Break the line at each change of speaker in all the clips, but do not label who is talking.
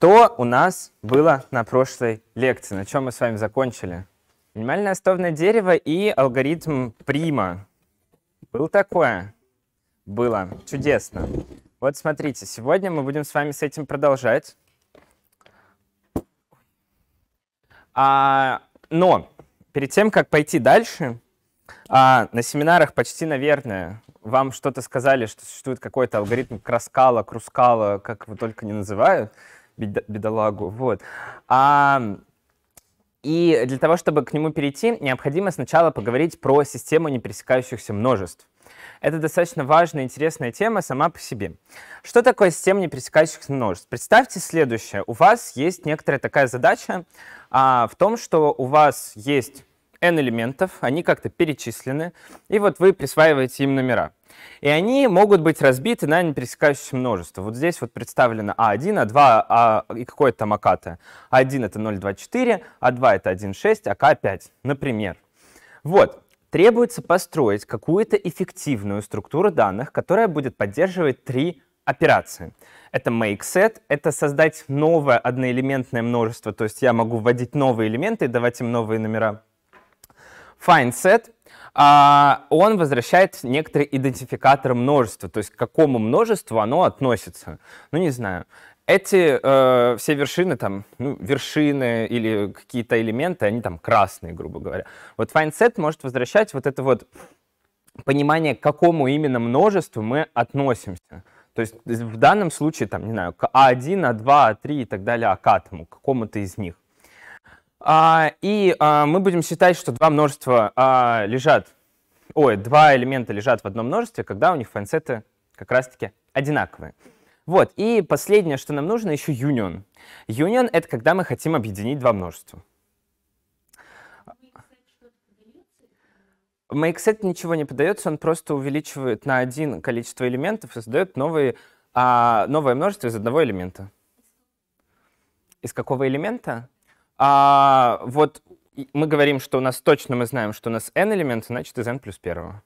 Что у нас было на прошлой лекции, на чем мы с вами закончили? Минимальное остовное дерево и алгоритм прима. Было такое? Было. Чудесно. Вот смотрите, сегодня мы будем с вами с этим продолжать. А, но перед тем, как пойти дальше, а, на семинарах почти, наверное, вам что-то сказали, что существует какой-то алгоритм краскала, крускала, как его только не называют бедолагу. Вот. А, и для того, чтобы к нему перейти, необходимо сначала поговорить про систему непересекающихся множеств. Это достаточно важная и интересная тема сама по себе. Что такое система непересекающихся множеств? Представьте следующее. У вас есть некоторая такая задача а, в том, что у вас есть n элементов, они как-то перечислены, и вот вы присваиваете им номера. И они могут быть разбиты на непересекающееся множество. Вот здесь вот представлено А1, А2 а, и какое-то там ак А1 это 0,24, А2 это 1,6, АК-5, например. Вот, требуется построить какую-то эффективную структуру данных, которая будет поддерживать три операции. Это make set, это создать новое одноэлементное множество, то есть я могу вводить новые элементы и давать им новые номера. FindSet, а, он возвращает некоторый идентификатор множества, то есть к какому множеству оно относится. Ну, не знаю. Эти э, все вершины, там, ну, вершины или какие-то элементы, они там красные, грубо говоря. Вот FindSet может возвращать вот это вот понимание, к какому именно множеству мы относимся. То есть в данном случае, там, не знаю, к А1, А2, А3 и так далее, А к какому-то из них. А, и а, мы будем считать, что два множества а, лежат, ой, два элемента лежат в одном множестве, когда у них фэнсеты как раз-таки одинаковые. Вот, и последнее, что нам нужно, еще union. Union — это когда мы хотим объединить два множества. MakeSet ничего не подается, он просто увеличивает на один количество элементов и создает новые, а, новое множество из одного элемента. Из какого элемента? А вот мы говорим, что у нас точно мы знаем, что у нас n элемент, значит, из n плюс первого.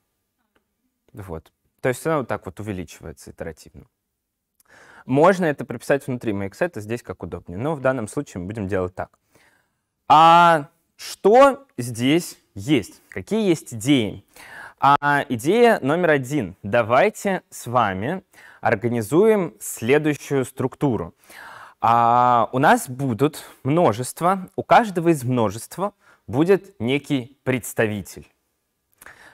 Вот. То есть она вот так вот увеличивается итеративно. Можно это прописать внутри mx, это здесь как удобнее. Но в данном случае мы будем делать так. А что здесь есть? Какие есть идеи? А идея номер один. Давайте с вами организуем следующую структуру. А у нас будут множество, у каждого из множества будет некий представитель.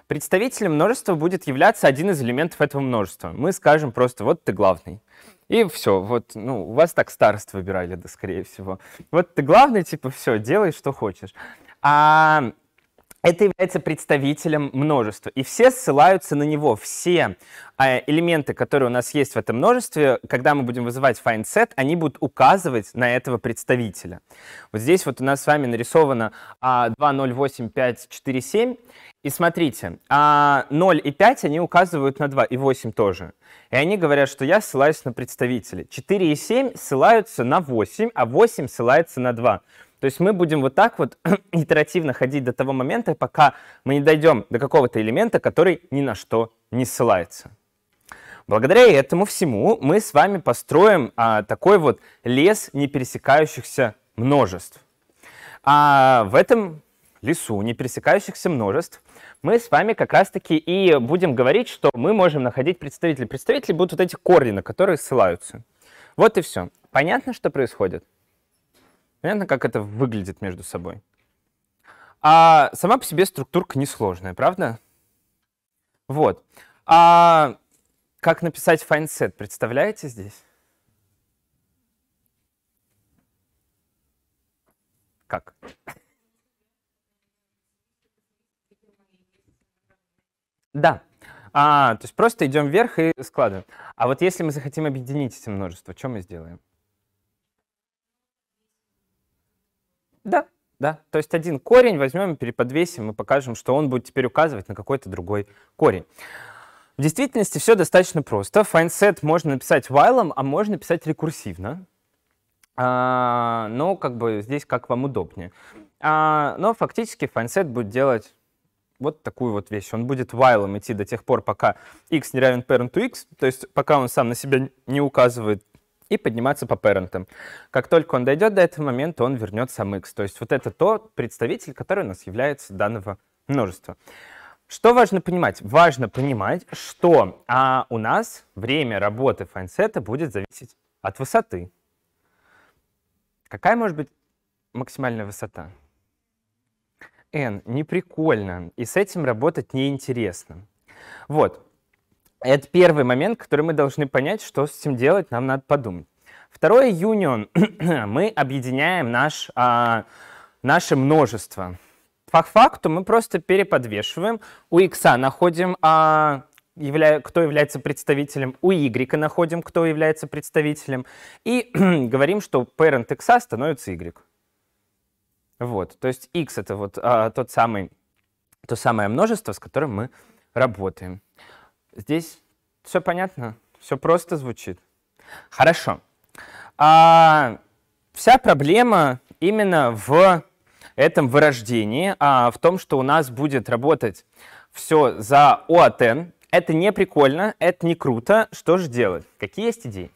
Представителем множества будет являться один из элементов этого множества. Мы скажем просто, вот ты главный. И все, вот, ну, у вас так старость выбирали, да, скорее всего. Вот ты главный, типа, все, делай, что хочешь. А это является представителем множества. И все ссылаются на него. Все а, элементы, которые у нас есть в этом множестве, когда мы будем вызывать find set, они будут указывать на этого представителя. Вот здесь вот у нас с вами нарисовано 208547. А, и смотрите, 0 а, и 5 они указывают на 2, и 8 тоже. И они говорят, что я ссылаюсь на представителя. 4 и 7 ссылаются на 8, а 8 ссылается на 2. То есть мы будем вот так вот итеративно ходить до того момента, пока мы не дойдем до какого-то элемента, который ни на что не ссылается. Благодаря этому всему мы с вами построим а, такой вот лес не пересекающихся множеств. А в этом лесу не пересекающихся множеств мы с вами как раз-таки и будем говорить, что мы можем находить представителей. Представители будут вот эти корни, на которые ссылаются. Вот и все. Понятно, что происходит? Понятно, как это выглядит между собой. А сама по себе структурка несложная, правда? Вот. А как написать find представляете здесь? Как? Да. А, то есть просто идем вверх и складываем. А вот если мы захотим объединить эти множества, что мы сделаем? Да, да. То есть один корень возьмем, переподвесим и покажем, что он будет теперь указывать на какой-то другой корень. В действительности все достаточно просто. FindSet можно написать while, а можно писать рекурсивно. А, но как бы здесь как вам удобнее. А, но фактически findSet будет делать вот такую вот вещь. Он будет while идти до тех пор, пока x не равен parent to x, то есть пока он сам на себя не указывает и подниматься по парентам. Как только он дойдет до этого момента, он вернет сам X. То есть вот это тот представитель, который у нас является данного множества. Что важно понимать? Важно понимать, что а, у нас время работы файнсета будет зависеть от высоты. Какая может быть максимальная высота? N, неприкольно, и с этим работать неинтересно. Вот, это первый момент, который мы должны понять, что с этим делать, нам надо подумать. Второе, юнион. мы объединяем наш, а, наше множество. По факту мы просто переподвешиваем. У X находим а, явля... кто является представителем, у Y находим, кто является представителем, и говорим, что parent X становится Y. Вот, то есть X — это вот а, тот самый, то самое множество, с которым мы работаем. Здесь все понятно, все просто звучит. Хорошо. А, вся проблема именно в этом вырождении, а, в том, что у нас будет работать все за ОАТН. Это не прикольно, это не круто. Что же делать? Какие есть идеи?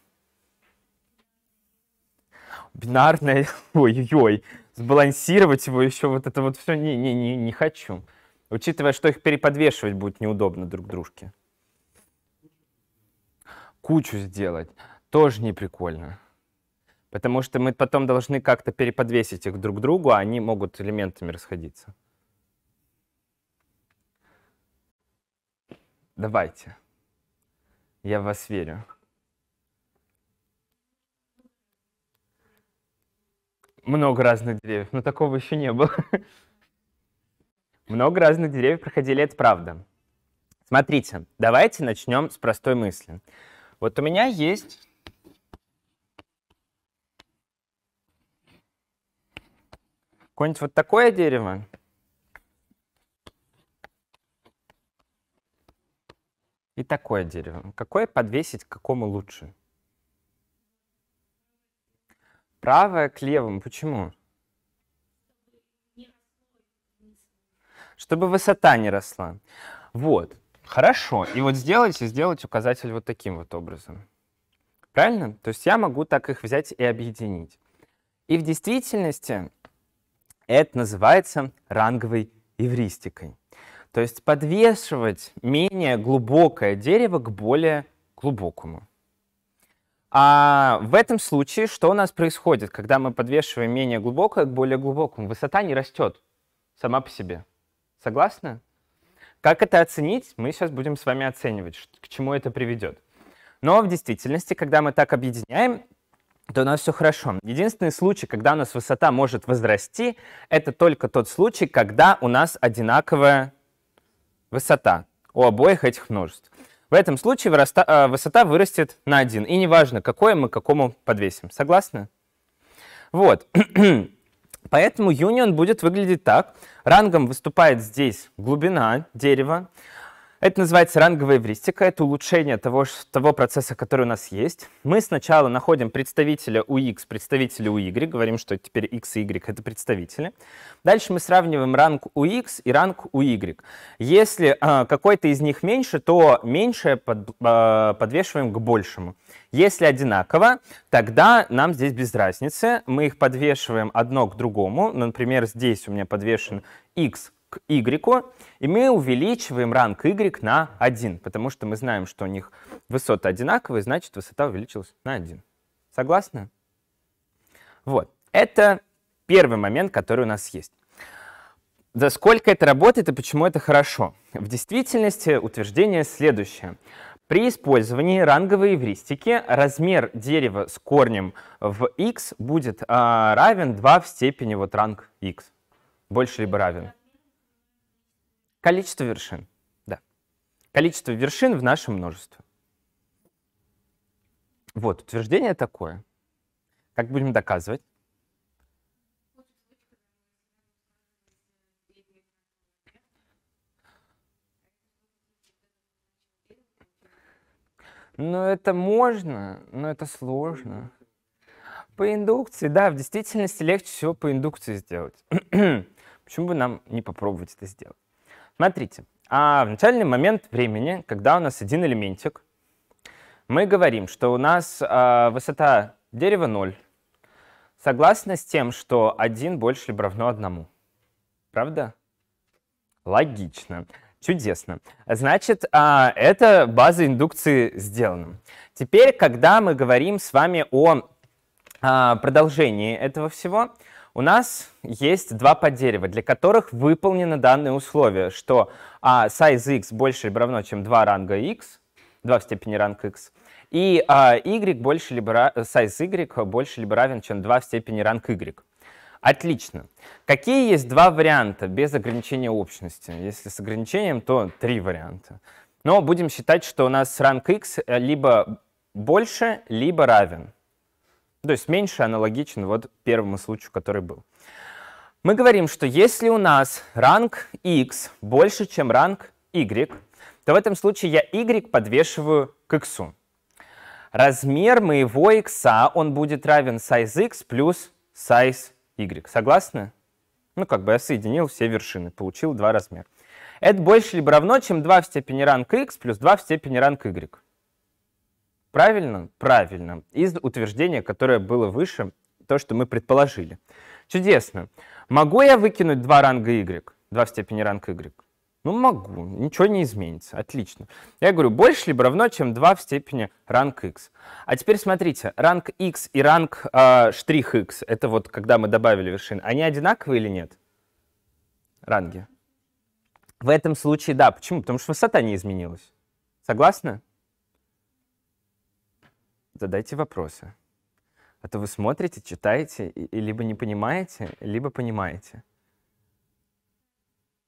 Бинарное, ой-ой-ой, сбалансировать его еще, вот это вот все, не-не-не, не хочу. Учитывая, что их переподвешивать будет неудобно друг дружке кучу сделать, тоже не прикольно. Потому что мы потом должны как-то переподвесить их друг к другу, а они могут элементами расходиться. Давайте. Я в вас верю. Много разных деревьев, но такого еще не было. Много разных деревьев проходили, это правда. Смотрите, давайте начнем с простой мысли. Вот у меня есть какое-нибудь вот такое дерево. И такое дерево. Какое подвесить, к какому лучше? Правое к левому. Почему? Чтобы высота не росла. Вот. Хорошо. И вот сделайте, сделайте указатель вот таким вот образом. Правильно? То есть я могу так их взять и объединить. И в действительности это называется ранговой эвристикой. То есть подвешивать менее глубокое дерево к более глубокому. А в этом случае что у нас происходит, когда мы подвешиваем менее глубокое к более глубокому? Высота не растет сама по себе. Согласны? Как это оценить, мы сейчас будем с вами оценивать, к чему это приведет. Но в действительности, когда мы так объединяем, то у нас все хорошо. Единственный случай, когда у нас высота может возрасти, это только тот случай, когда у нас одинаковая высота у обоих этих множеств. В этом случае выроста, э, высота вырастет на 1, и неважно, какое мы к какому подвесим. Согласны? Вот. Поэтому Union будет выглядеть так. Рангом выступает здесь глубина дерева, это называется ранговая эвристика, это улучшение того, того процесса, который у нас есть. Мы сначала находим представителя у x, представителя у y, говорим, что теперь x и y — это представители. Дальше мы сравниваем ранг у x и ранг у y. Если э, какой-то из них меньше, то меньшее под, э, подвешиваем к большему. Если одинаково, тогда нам здесь без разницы. Мы их подвешиваем одно к другому. Например, здесь у меня подвешен x y, и мы увеличиваем ранг y на 1, потому что мы знаем, что у них высоты одинаковые, значит, высота увеличилась на 1. Согласны? Вот. Это первый момент, который у нас есть. За сколько это работает и почему это хорошо? В действительности утверждение следующее. При использовании ранговой евристики размер дерева с корнем в x будет э, равен 2 в степени вот ранг x. Больше либо равен. Количество вершин. Да. Количество вершин в нашем множестве. Вот, утверждение такое. Как будем доказывать? Но ну, это можно, но это сложно. По индукции, да, в действительности легче всего по индукции сделать. Почему бы нам не попробовать это сделать? Смотрите, а в начальный момент времени, когда у нас один элементик, мы говорим, что у нас а, высота дерева 0, согласно с тем, что 1 больше либо равно 1. Правда? Логично. Чудесно. Значит, а, эта база индукции сделана. Теперь, когда мы говорим с вами о а, продолжении этого всего, у нас есть два поддерева, для которых выполнено данное условие, что а, size x больше либо равно, чем 2 ранга x, 2 в степени ранг x, и а, y больше либо, size y больше либо равен, чем 2 в степени ранг y. Отлично. Какие есть два варианта без ограничения общности? Если с ограничением, то три варианта. Но будем считать, что у нас ранг x э, либо больше, либо равен. То есть меньше аналогичен вот первому случаю, который был. Мы говорим, что если у нас ранг x больше, чем ранг y, то в этом случае я y подвешиваю к x. Размер моего x, он будет равен size x плюс size y. Согласны? Ну, как бы я соединил все вершины, получил два размера. Это больше либо равно, чем 2 в степени ранг x плюс 2 в степени ранг y. Правильно? Правильно. Из утверждения, которое было выше, то, что мы предположили. Чудесно. Могу я выкинуть два ранга Y? Два в степени ранга Y. Ну, могу, ничего не изменится, отлично. Я говорю, больше либо равно, чем 2 в степени ранг x. А теперь смотрите, ранг x и ранг э, штрих x, это вот когда мы добавили вершины, они одинаковые или нет? Ранги. В этом случае да. Почему? Потому что высота не изменилась. Согласны? задайте вопросы. А то вы смотрите, читаете и, либо не понимаете, либо понимаете.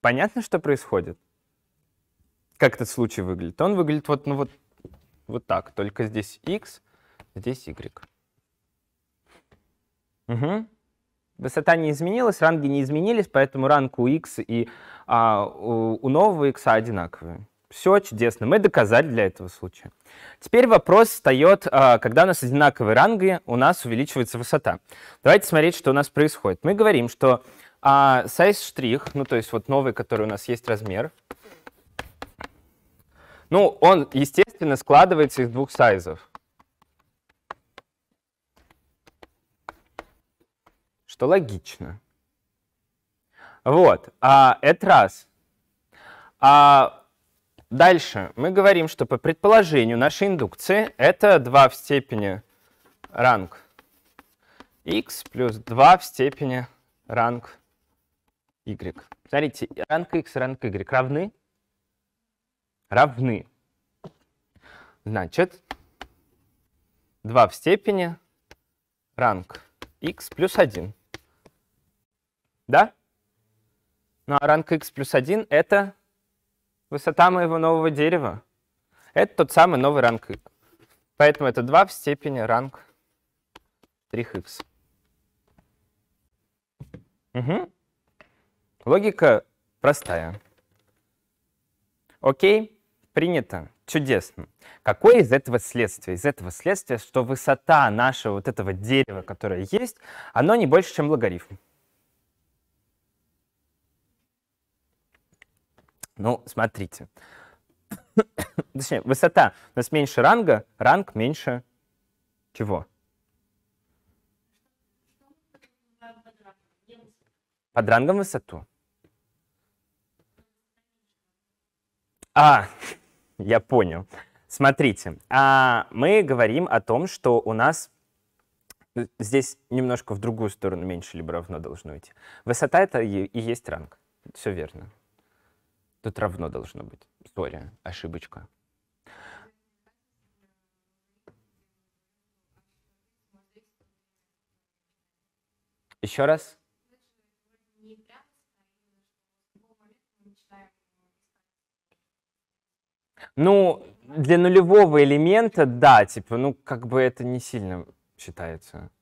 Понятно, что происходит? Как этот случай выглядит? Он выглядит вот, ну вот, вот так, только здесь x, здесь y. Угу. Высота не изменилась, ранги не изменились, поэтому ранг у x и а, у, у нового x одинаковые. Все чудесно, мы доказали для этого случая. Теперь вопрос встает, а, когда у нас одинаковые ранги, у нас увеличивается высота. Давайте смотреть, что у нас происходит. Мы говорим, что а, size штрих, ну то есть вот новый, который у нас есть размер, ну он, естественно, складывается из двух сайзов. Что логично. Вот, а, это раз. А Дальше мы говорим, что по предположению нашей индукции это 2 в степени ранг x плюс 2 в степени ранг y. Смотрите, ранг x и ранг y равны? Равны. Значит, 2 в степени ранг x плюс 1. Да? Ну а ранг x плюс 1 это Высота моего нового дерева — это тот самый новый ранг y. Поэтому это 2 в степени ранг 3х. Угу. Логика простая. Окей, принято. Чудесно. Какое из этого следствие? Из этого следствия, что высота нашего вот этого дерева, которое есть, оно не больше, чем логарифм. Ну, смотрите. Точнее, высота у нас меньше ранга, ранг меньше чего? Под рангом высоту. А, я понял. Смотрите, а мы говорим о том, что у нас э, здесь немножко в другую сторону меньше либо равно должно идти. Высота — это и есть ранг. Все верно. Тут равно должно быть. Сори, ошибочка. Еще раз. Ну, для нулевого элемента, да, типа, ну, как бы это не сильно считается.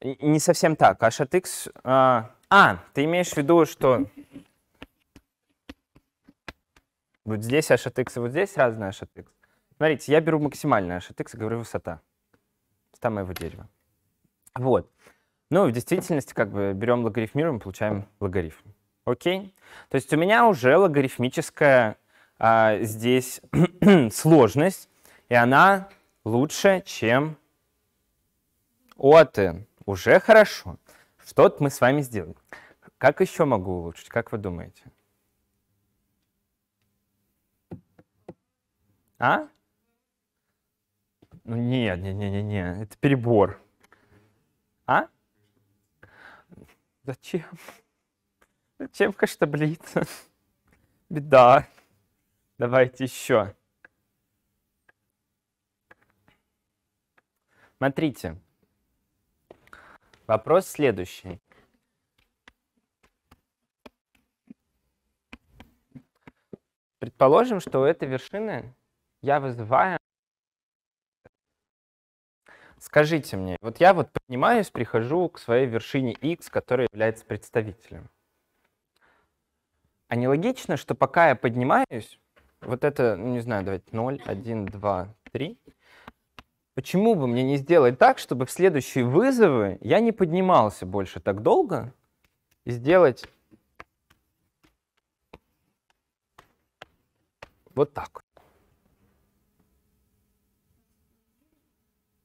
Не совсем так. H А, а ты имеешь в виду, что вот здесь h и вот здесь разные h Смотрите, я беру максимальный h и говорю высота. Высота моего дерева. Вот. Ну, в действительности, как бы, берем логарифмируем, получаем логарифм. Окей? То есть у меня уже логарифмическая а, здесь сложность, и она лучше, чем у от n. Уже хорошо. Что то мы с вами сделали? Как еще могу улучшить? Как вы думаете? А? Ну нет, нет, нет, нет, нет, это перебор. А? Зачем? Зачем каштоблица? Беда. Давайте еще. Смотрите, Вопрос следующий. Предположим, что у этой вершины я вызываю... Скажите мне, вот я вот поднимаюсь, прихожу к своей вершине x, которая является представителем. Аналогично, что пока я поднимаюсь, вот это, ну, не знаю, давайте 0, 1, 2, 3, Почему бы мне не сделать так, чтобы в следующие вызовы я не поднимался больше так долго и сделать вот так.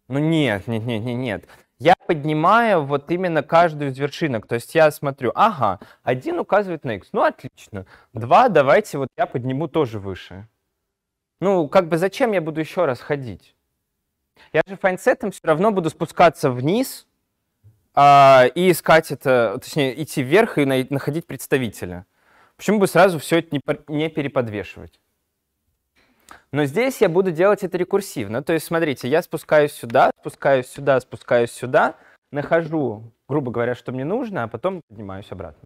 Ну нет, нет, нет, нет, нет. Я поднимаю вот именно каждую из вершинок. То есть я смотрю, ага, один указывает на x. Ну отлично. Два, давайте вот я подниму тоже выше. Ну, как бы зачем я буду еще раз ходить? Я же файнсетом все равно буду спускаться вниз а, и искать это, точнее, идти вверх и на, находить представителя. Почему бы сразу все это не, не переподвешивать? Но здесь я буду делать это рекурсивно. То есть, смотрите, я спускаюсь сюда, спускаюсь сюда, спускаюсь сюда, нахожу, грубо говоря, что мне нужно, а потом поднимаюсь обратно.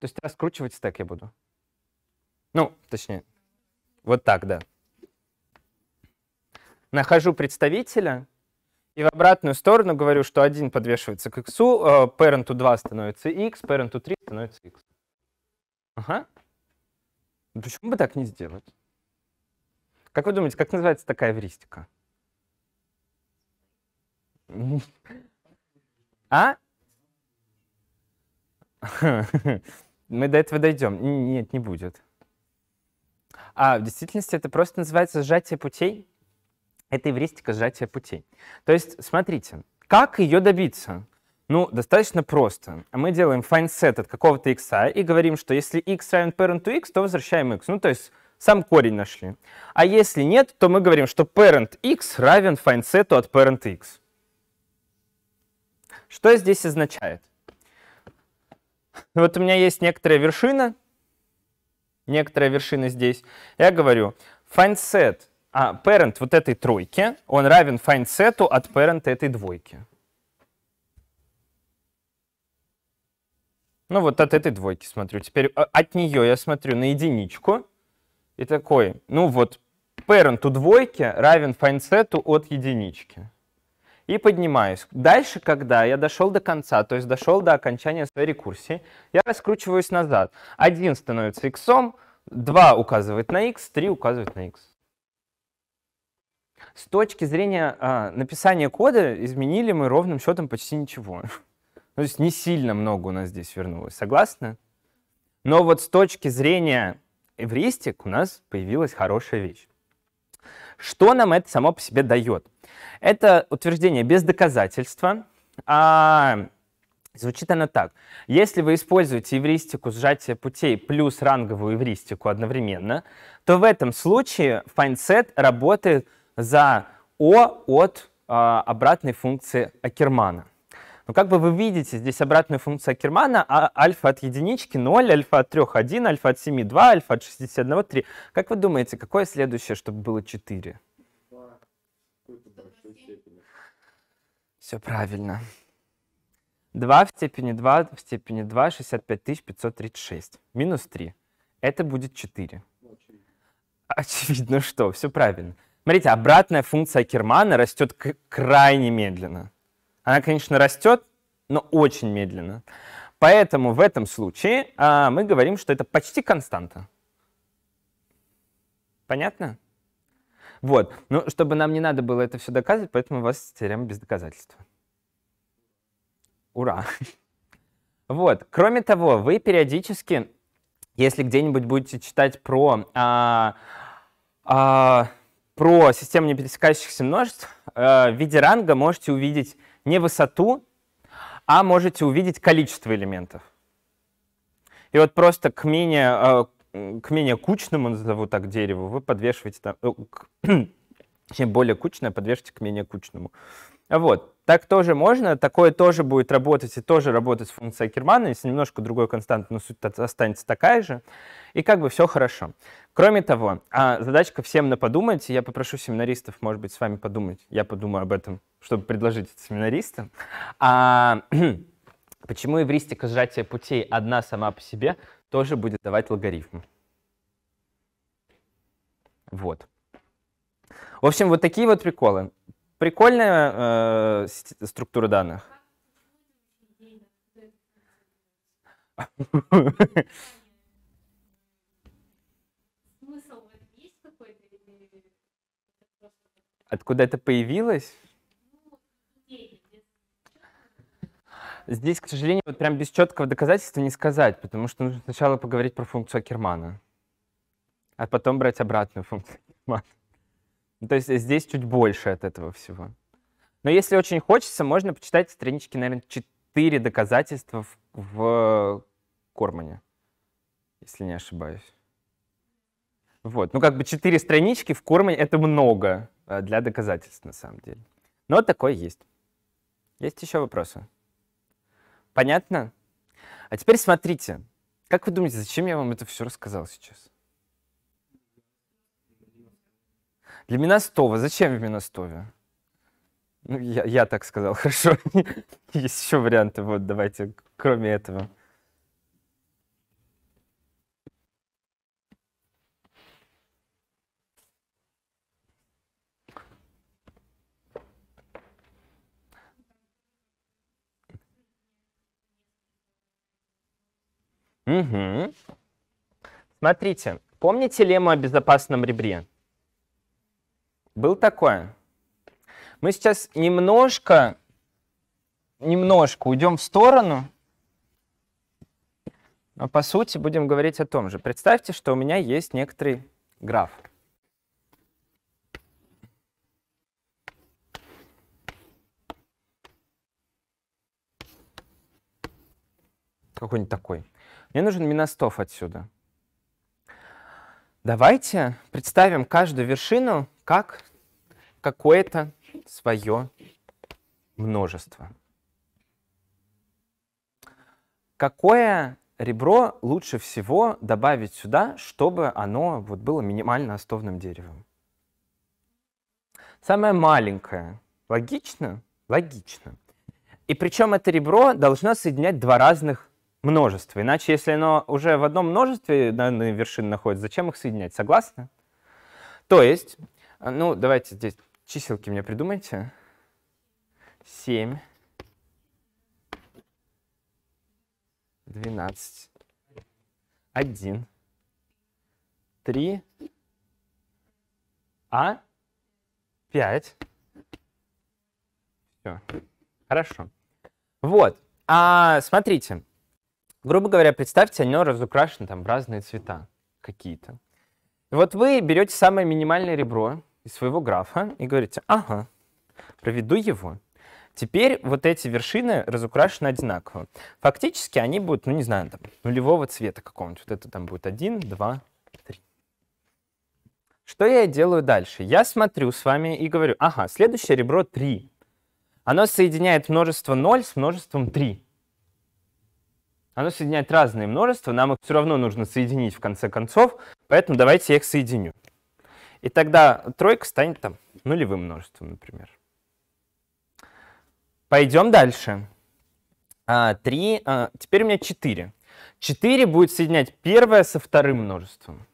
То есть раскручивать так я буду. Ну, точнее, вот так, да нахожу представителя и в обратную сторону говорю, что один подвешивается к x, э, parent to 2 становится x, parent to 3 становится x. Ага. Почему бы так не сделать? Как вы думаете, как называется такая эвристика? А? Мы до этого дойдем. Нет, не будет. А, в действительности это просто называется сжатие путей. Это эвристика сжатия путей. То есть, смотрите, как ее добиться? Ну, достаточно просто. Мы делаем find set от какого-то x и говорим, что если x равен parent to x, то возвращаем x. Ну, то есть сам корень нашли. А если нет, то мы говорим, что parent x равен find set от parent x. Что здесь означает? Вот у меня есть некоторая вершина, некоторая вершина здесь. Я говорю, find set а parent вот этой тройки, он равен findSet от parent этой двойки. Ну вот от этой двойки смотрю. Теперь а, от нее я смотрю на единичку. И такой, ну вот, parent у двойки равен findSet от единички. И поднимаюсь. Дальше, когда я дошел до конца, то есть дошел до окончания своей рекурсии, я раскручиваюсь назад. Один становится x, 2 указывает на x, 3 указывает на x. С точки зрения а, написания кода изменили мы ровным счетом почти ничего. Ну, то есть не сильно много у нас здесь вернулось, согласны? Но вот с точки зрения эвристик у нас появилась хорошая вещь. Что нам это само по себе дает? Это утверждение без доказательства. А, звучит оно так. Если вы используете эвристику сжатия путей плюс ранговую эвристику одновременно, то в этом случае FindSet работает за О от э, обратной функции Акермана. Но ну, как бы вы видите, здесь обратная функция Акермана, а альфа от единички 0, альфа от 3 1, альфа от 7 2, альфа от 61 3. Как вы думаете, какое следующее, чтобы было 4? Все правильно. 2 в степени 2 в степени 2, 65 536. Минус 3. Это будет 4. Очевидно, что все правильно. Смотрите, обратная функция Кермана растет крайне медленно. Она, конечно, растет, но очень медленно. Поэтому в этом случае а, мы говорим, что это почти константа. Понятно? Вот. Ну, чтобы нам не надо было это все доказывать, поэтому у вас теорема без доказательства. Ура! Вот. Кроме того, вы периодически, если где-нибудь будете читать про а, а, про систему непересекающихся множеств э, в виде ранга можете увидеть не высоту, а можете увидеть количество элементов. И вот просто к менее, э, к менее кучному, назову так, дереву, вы подвешиваете там... Э, Чем более кучное, подвешиваете к менее кучному. Вот. Так тоже можно, такое тоже будет работать и тоже работать функция Акермана, если немножко другой констант, но суть останется такая же, и как бы все хорошо. Кроме того, а задачка всем на подумать, я попрошу семинаристов, может быть, с вами подумать, я подумаю об этом, чтобы предложить это семинаристам. А, почему эвристика сжатия путей одна сама по себе тоже будет давать логарифм? Вот. В общем, вот такие вот приколы. Прикольная э, структура данных. Откуда это появилось? Здесь, к сожалению, вот прям без четкого доказательства не сказать, потому что нужно сначала поговорить про функцию Акермана, а потом брать обратную функцию Акермана. Ну, то есть э, здесь чуть больше от этого всего. Но если очень хочется, можно почитать странички, наверное, 4 доказательства в э, Кормане, если не ошибаюсь. Вот, ну как бы 4 странички в Кормане — это много э, для доказательств на самом деле. Но такое есть. Есть еще вопросы? Понятно? А теперь смотрите. Как вы думаете, зачем я вам это все рассказал сейчас? Лиминостова. Зачем лиминостове? Ну, я, я так сказал, хорошо. Есть еще варианты, вот, давайте, кроме этого. Угу. Смотрите, помните лему о безопасном ребре? Был такое. Мы сейчас немножко, немножко уйдем в сторону, но по сути будем говорить о том же. Представьте, что у меня есть некоторый граф. Какой-нибудь такой. Мне нужен миностов отсюда. Давайте представим каждую вершину как какое-то свое множество. Какое ребро лучше всего добавить сюда, чтобы оно вот было минимально основным деревом? Самое маленькое. Логично? Логично. И причем это ребро должно соединять два разных множества. Иначе, если оно уже в одном множестве данные вершины находится, зачем их соединять? Согласны? То есть, ну, давайте здесь Чиселки мне придумайте. 7, 12, 1, 3, А, 5. Все. Хорошо. Вот. А, смотрите. Грубо говоря, представьте, оно разукрашено там в разные цвета какие-то. Вот вы берете самое минимальное ребро, из своего графа и говорите, ага, проведу его. Теперь вот эти вершины разукрашены одинаково. Фактически они будут, ну не знаю, там, нулевого цвета какого-нибудь. Вот это там будет 1, 2, 3. Что я делаю дальше? Я смотрю с вами и говорю, ага, следующее ребро 3. Оно соединяет множество 0 с множеством 3. Оно соединяет разные множества, нам их все равно нужно соединить в конце концов, поэтому давайте я их соединю. И тогда тройка станет там нулевым множеством, например. Пойдем дальше. А, 3, а, теперь у меня четыре. Четыре будет соединять первое со вторым множеством.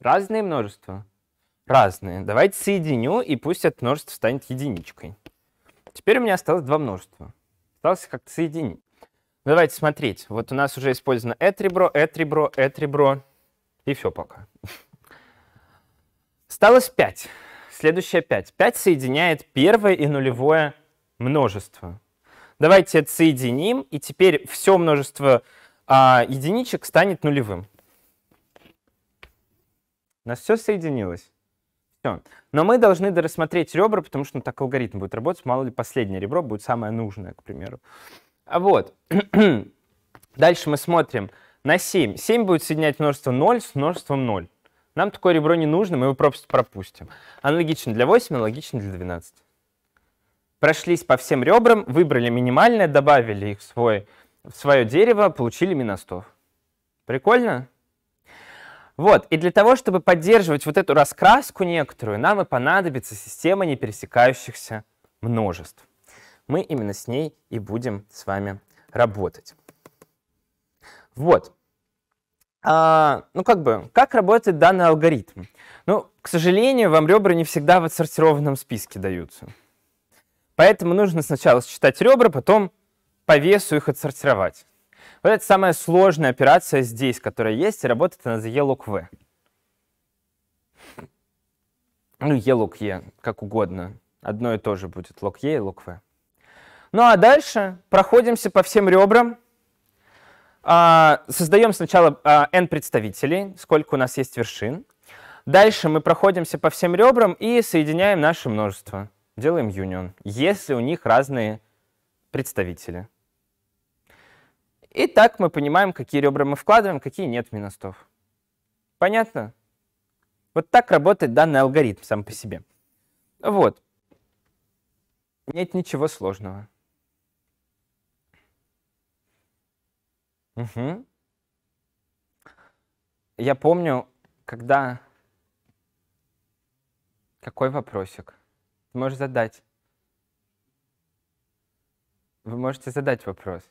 Разные множества. Разные. Давайте соединю, и пусть это множество станет единичкой. Теперь у меня осталось два множества. Осталось как-то соединить. Давайте смотреть. Вот у нас уже использовано это ребро, это ребро, это ребро. И все пока. Осталось 5. Следующее 5. 5 соединяет первое и нулевое множество. Давайте это соединим, и теперь все множество а, единичек станет нулевым. У нас все соединилось. Все. Но мы должны дорассмотреть ребра, потому что ну, так алгоритм будет работать. Мало ли, последнее ребро будет самое нужное, к примеру. А вот. Дальше мы смотрим на 7. 7 будет соединять множество 0 с множеством 0. Нам такое ребро не нужно, мы его просто пропустим. Аналогично для 8, аналогично для 12. Прошлись по всем ребрам, выбрали минимальное, добавили их в, свой, в свое дерево, получили миностов. Прикольно? Вот, и для того, чтобы поддерживать вот эту раскраску некоторую, нам и понадобится система непересекающихся множеств. Мы именно с ней и будем с вами работать. Вот, а, ну как бы, как работает данный алгоритм? Ну, к сожалению, вам ребра не всегда в отсортированном списке даются. Поэтому нужно сначала считать ребра, потом по весу их отсортировать. Вот это самая сложная операция здесь, которая есть, и работает она за E лог V. Ну, E лог E, как угодно. Одно и то же будет, лог E и лог V. Ну а дальше проходимся по всем ребрам, а, Создаем сначала а, n представителей, сколько у нас есть вершин. Дальше мы проходимся по всем ребрам и соединяем наше множество. Делаем union, если у них разные представители. И так мы понимаем, какие ребра мы вкладываем, какие нет минусов. Понятно? Вот так работает данный алгоритм сам по себе. Вот. Нет ничего сложного. Угу. Я помню, когда... Какой вопросик? Ты можешь задать. Вы можете задать вопрос.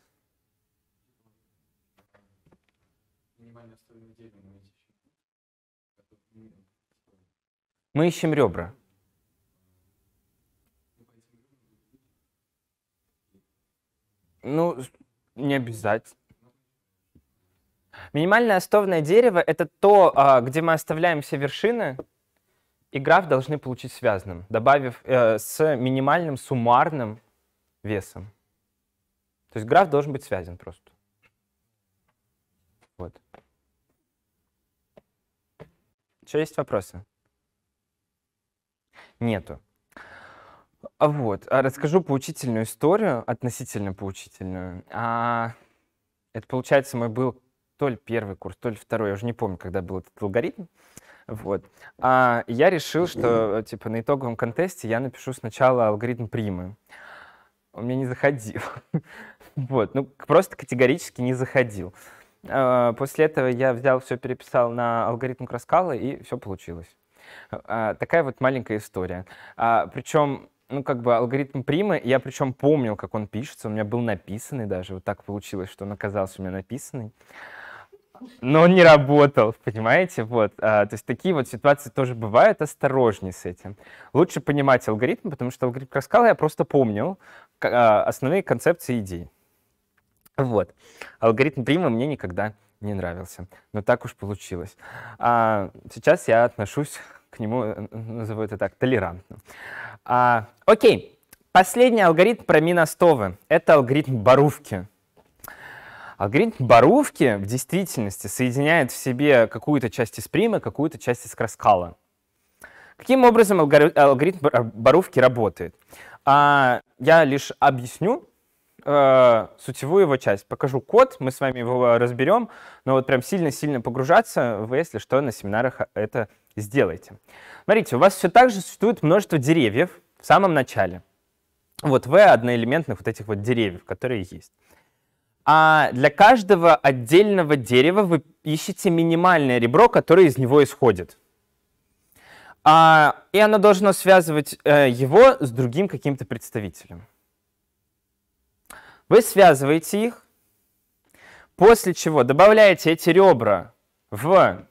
Мы ищем ребра. Ну, не обязательно. Минимальное остовное дерево — это то, а, где мы оставляем все вершины, и граф должны получить связанным, добавив э, с минимальным суммарным весом. То есть граф должен быть связан просто. Вот. Что есть вопросы? Нету. Вот, а расскажу поучительную историю, относительно поучительную. А, это, получается, мой был то ли первый курс, то ли второй, я уже не помню, когда был этот алгоритм. Вот. А я решил, что э, типа на итоговом контесте я напишу сначала алгоритм примы. Он мне не заходил. вот, ну просто категорически не заходил. А, после этого я взял все, переписал на алгоритм Краскала, и все получилось. А, такая вот маленькая история. А, причем ну, как бы алгоритм примы, я причем помнил, как он пишется, у меня был написанный даже, вот так получилось, что он оказался у меня написанный но он не работал, понимаете, вот. А, то есть такие вот ситуации тоже бывают, осторожнее с этим. Лучше понимать алгоритм, потому что алгоритм Краскала я просто помнил а, основные концепции идей. Вот. Алгоритм прима мне никогда не нравился, но так уж получилось. А, сейчас я отношусь к нему, э, назову это так, толерантно. А, окей, последний алгоритм про Миностовы. Это алгоритм Барувки. Алгоритм Барувки в действительности соединяет в себе какую-то часть из прима, какую-то часть из краскала. Каким образом алгоритм Барувки работает? А, я лишь объясню э, сутевую его часть. Покажу код, мы с вами его разберем, но вот прям сильно-сильно погружаться, вы, если что, на семинарах а, это сделаете. Смотрите, у вас все так же существует множество деревьев в самом начале. Вот V — одноэлементных вот этих вот деревьев, которые есть а для каждого отдельного дерева вы ищете минимальное ребро, которое из него исходит. А, и оно должно связывать э, его с другим каким-то представителем. Вы связываете их, после чего добавляете эти ребра в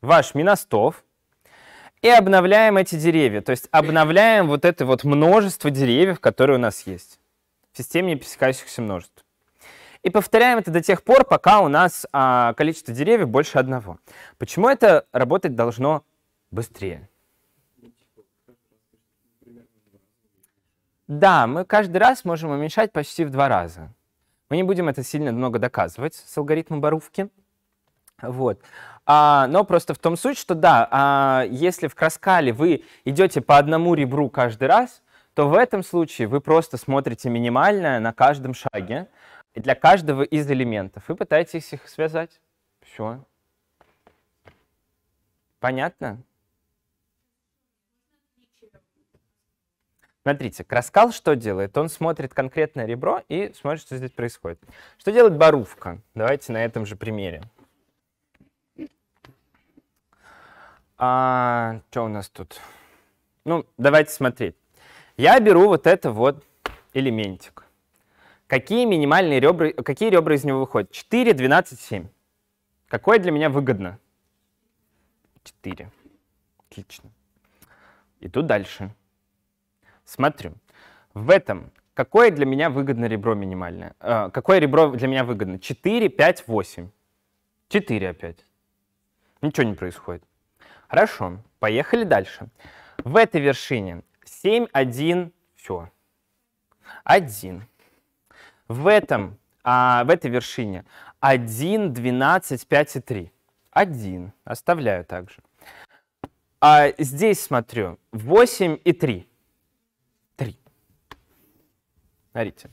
ваш миностов и обновляем эти деревья. То есть обновляем вот это вот множество деревьев, которые у нас есть в системе пересекающихся множеств. И повторяем это до тех пор, пока у нас а, количество деревьев больше одного. Почему это работать должно быстрее? Да, мы каждый раз можем уменьшать почти в два раза. Мы не будем это сильно много доказывать с алгоритмом Боровки. Вот. А, но просто в том суть, что да, а, если в Краскале вы идете по одному ребру каждый раз, то в этом случае вы просто смотрите минимальное на каждом шаге для каждого из элементов и пытаетесь их связать. Все. Понятно? Смотрите, Краскал что делает? Он смотрит конкретное ребро и смотрит, что здесь происходит. Что делает Барувка? Давайте на этом же примере. А, что у нас тут? Ну, давайте смотреть. Я беру вот это вот элементик. Какие минимальные ребра, какие ребра из него выходят? 4, 12, 7. Какое для меня выгодно? 4. Отлично. Иду дальше. Смотрю. В этом какое для меня выгодно ребро минимальное? Э, какое ребро для меня выгодно? 4, 5, 8. 4 опять. Ничего не происходит. Хорошо, поехали дальше. В этой вершине 7, 1, все. 1 в, этом, а, в этой вершине 1, 12, 5 и 3. 1. Оставляю также. А здесь смотрю 8 и 3. 3. Смотрите.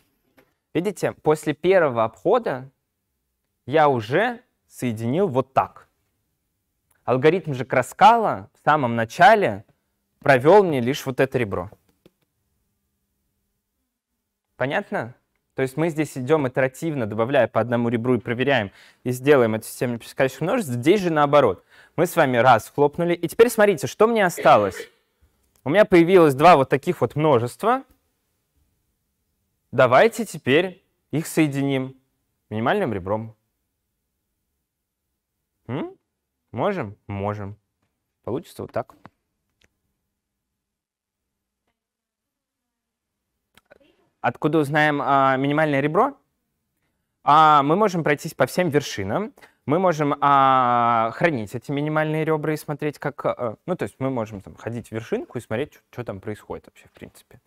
Видите, после первого обхода я уже соединил вот так. Алгоритм же Краскала в самом начале провел мне лишь вот это ребро. Понятно? То есть мы здесь идем итеративно, добавляя по одному ребру и проверяем, и сделаем эту систему непускающих множеств. Здесь же наоборот. Мы с вами раз хлопнули, и теперь смотрите, что мне осталось. У меня появилось два вот таких вот множества. Давайте теперь их соединим минимальным ребром. М? Можем? Можем. Получится вот так. откуда узнаем а, минимальное ребро, а, мы можем пройтись по всем вершинам, мы можем а, хранить эти минимальные ребра и смотреть, как... А, ну, то есть мы можем там, ходить в вершинку и смотреть, что, что там происходит вообще, в принципе.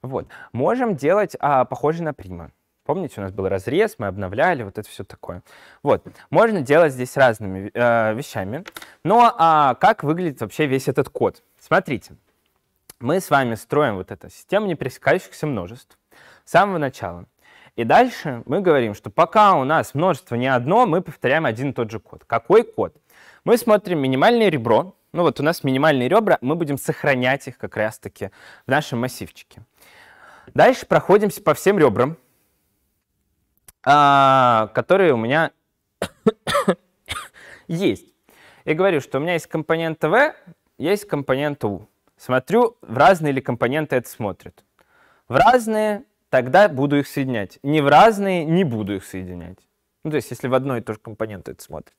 Вот. Можем делать а, похоже на прима. Помните, у нас был разрез, мы обновляли, вот это все такое. Вот. Можно делать здесь разными э, вещами. Но а, как выглядит вообще весь этот код? Смотрите. Мы с вами строим вот эту систему непресекающихся множеств. С самого начала. И дальше мы говорим, что пока у нас множество не одно, мы повторяем один и тот же код. Какой код? Мы смотрим минимальное ребро. Ну вот у нас минимальные ребра, мы будем сохранять их как раз-таки в нашем массивчике. Дальше проходимся по всем ребрам, а, которые у меня есть. И говорю, что у меня есть компонента v, есть компонента u. Смотрю, в разные ли компоненты это смотрят. В разные тогда буду их соединять. Не в разные не буду их соединять. Ну, то есть, если в одной и той же компоненты это смотрит.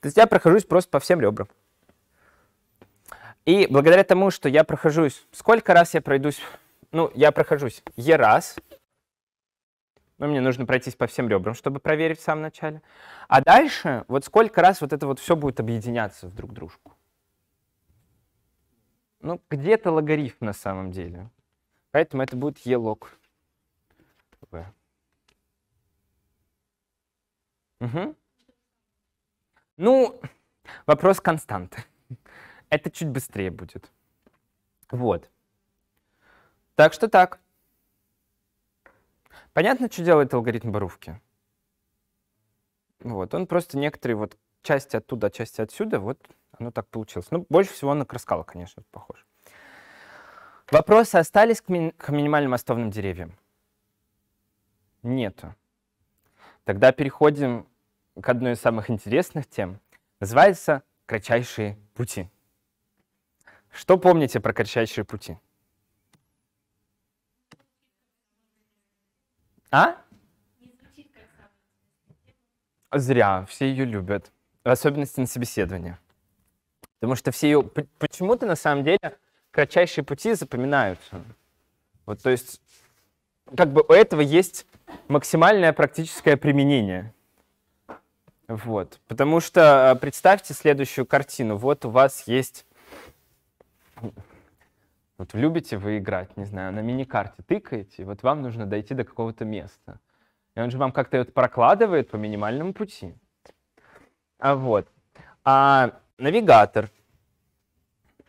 То есть я прохожусь просто по всем ребрам. И благодаря тому, что я прохожусь, сколько раз я пройдусь, ну, я прохожусь Е раз, но мне нужно пройтись по всем ребрам, чтобы проверить в самом начале. А дальше, вот сколько раз вот это вот все будет объединяться в друг дружку. Ну, где-то логарифм на самом деле. Поэтому это будет Е лог. КП. Угу. Ну, вопрос константы. Это чуть быстрее будет. Вот. Так что так. Понятно, что делает алгоритм Барувки? Вот, он просто некоторые вот части оттуда, части отсюда, вот оно так получилось. Ну, больше всего на Краскала, конечно, похож. Вопросы остались к, ми к минимальным остовным деревьям? Нету. Тогда переходим к одной из самых интересных тем. Называется «Кратчайшие пути». Что помните про кратчайшие пути? А? Зря, все ее любят. В особенности на собеседовании. Потому что все ее... Почему-то на самом деле кратчайшие пути запоминаются. Вот, то есть как бы у этого есть максимальное практическое применение. Вот. Потому что э, представьте следующую картину. Вот у вас есть... Вот любите вы играть, не знаю, на миникарте тыкаете, вот вам нужно дойти до какого-то места. И он же вам как-то это прокладывает по минимальному пути. А вот. А навигатор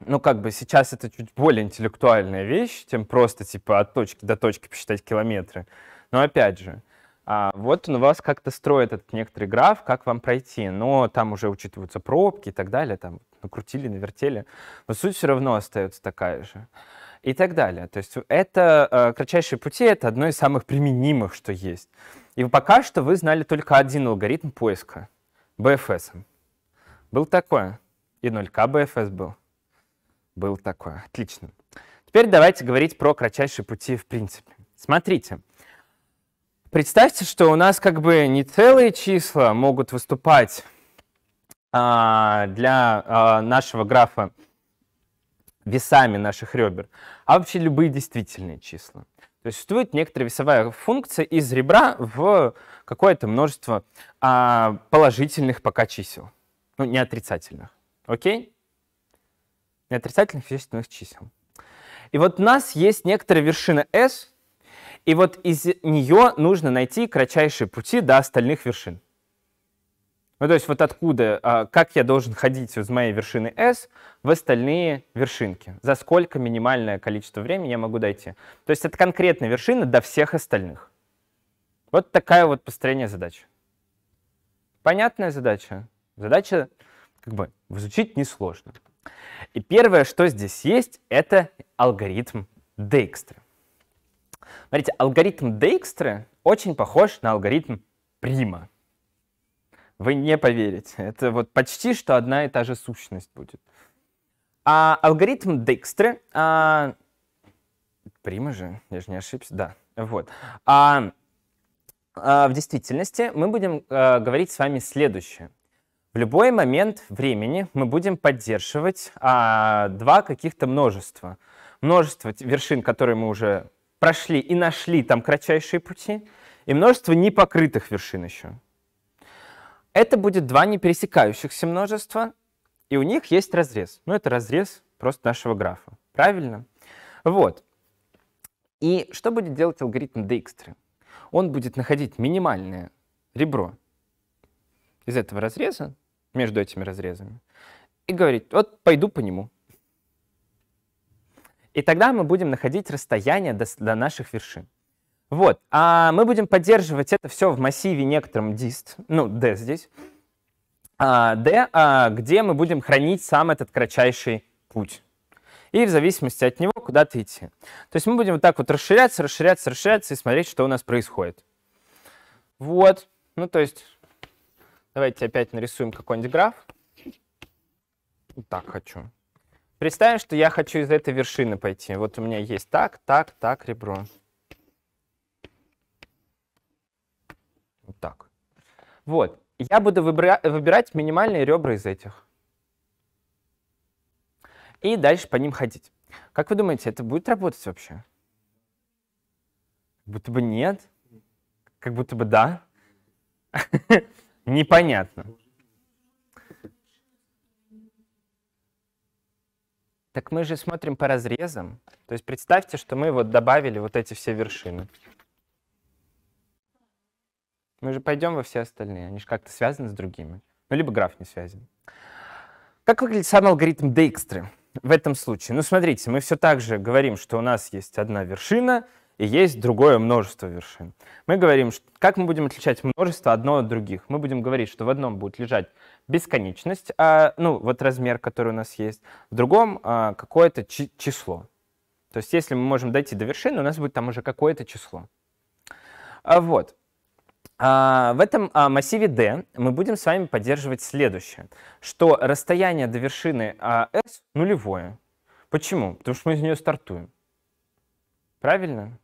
ну, как бы сейчас это чуть более интеллектуальная вещь, чем просто, типа, от точки до точки посчитать километры. Но опять же, а, вот он у вас как-то строит этот некоторый граф, как вам пройти. Но там уже учитываются пробки и так далее, там накрутили, навертели. Но суть все равно остается такая же. И так далее. То есть это э, кратчайшие пути, это одно из самых применимых, что есть. И пока что вы знали только один алгоритм поиска. BFS. Был такое. И 0К BFS был было такое. Отлично. Теперь давайте говорить про кратчайшие пути в принципе. Смотрите. Представьте, что у нас как бы не целые числа могут выступать а, для а, нашего графа весами наших ребер, а вообще любые действительные числа. То есть существует некоторая весовая функция из ребра в какое-то множество а, положительных пока чисел, ну не отрицательных. Окей? неотрицательных вещественных чисел. И вот у нас есть некоторая вершина S, и вот из нее нужно найти кратчайшие пути до остальных вершин. Ну, то есть вот откуда, а, как я должен ходить из моей вершины S в остальные вершинки? За сколько минимальное количество времени я могу дойти? То есть от конкретной вершины до всех остальных. Вот такая вот построение задачи. Понятная задача? Задача как бы изучить несложно. И первое, что здесь есть, это алгоритм Дейкстры. Смотрите, алгоритм Дейкстры очень похож на алгоритм Прима. Вы не поверите, это вот почти что одна и та же сущность будет. А алгоритм Дейкстры, а... Прима же, я же не ошибся, да, вот. А, а в действительности мы будем а, говорить с вами следующее. В любой момент времени мы будем поддерживать а, два каких-то множества. Множество вершин, которые мы уже прошли и нашли там кратчайшие пути, и множество непокрытых вершин еще. Это будет два непересекающихся множества, и у них есть разрез. Ну, это разрез просто нашего графа. Правильно? Вот. И что будет делать алгоритм Дейкстры? Он будет находить минимальное ребро из этого разреза, между этими разрезами и говорить, вот пойду по нему. И тогда мы будем находить расстояние до, до наших вершин. Вот, а мы будем поддерживать это все в массиве некотором dist, ну, d здесь, d, а, а, где мы будем хранить сам этот кратчайший путь. И в зависимости от него куда-то идти. То есть мы будем вот так вот расширяться, расширяться, расширяться и смотреть, что у нас происходит. Вот, ну то есть Давайте опять нарисуем какой-нибудь граф. Так хочу. Представим, что я хочу из этой вершины пойти. Вот у меня есть так, так, так ребро. Вот так. Вот. Я буду выбра выбирать минимальные ребра из этих. И дальше по ним ходить. Как вы думаете, это будет работать вообще? Как будто бы нет. Как будто бы да. непонятно. Так мы же смотрим по разрезам. То есть представьте, что мы вот добавили вот эти все вершины. Мы же пойдем во все остальные. Они же как-то связаны с другими. Ну, либо граф не связан. Как выглядит сам алгоритм Дейкстры в этом случае? Ну, смотрите, мы все так же говорим, что у нас есть одна вершина, и есть другое множество вершин. Мы говорим, что как мы будем отличать множество одно от других. Мы будем говорить, что в одном будет лежать бесконечность, а, ну, вот размер, который у нас есть, в другом а, какое-то число. То есть если мы можем дойти до вершины, у нас будет там уже какое-то число. А, вот. А, в этом а, массиве D мы будем с вами поддерживать следующее, что расстояние до вершины а, S нулевое. Почему? Потому что мы из нее стартуем. Правильно?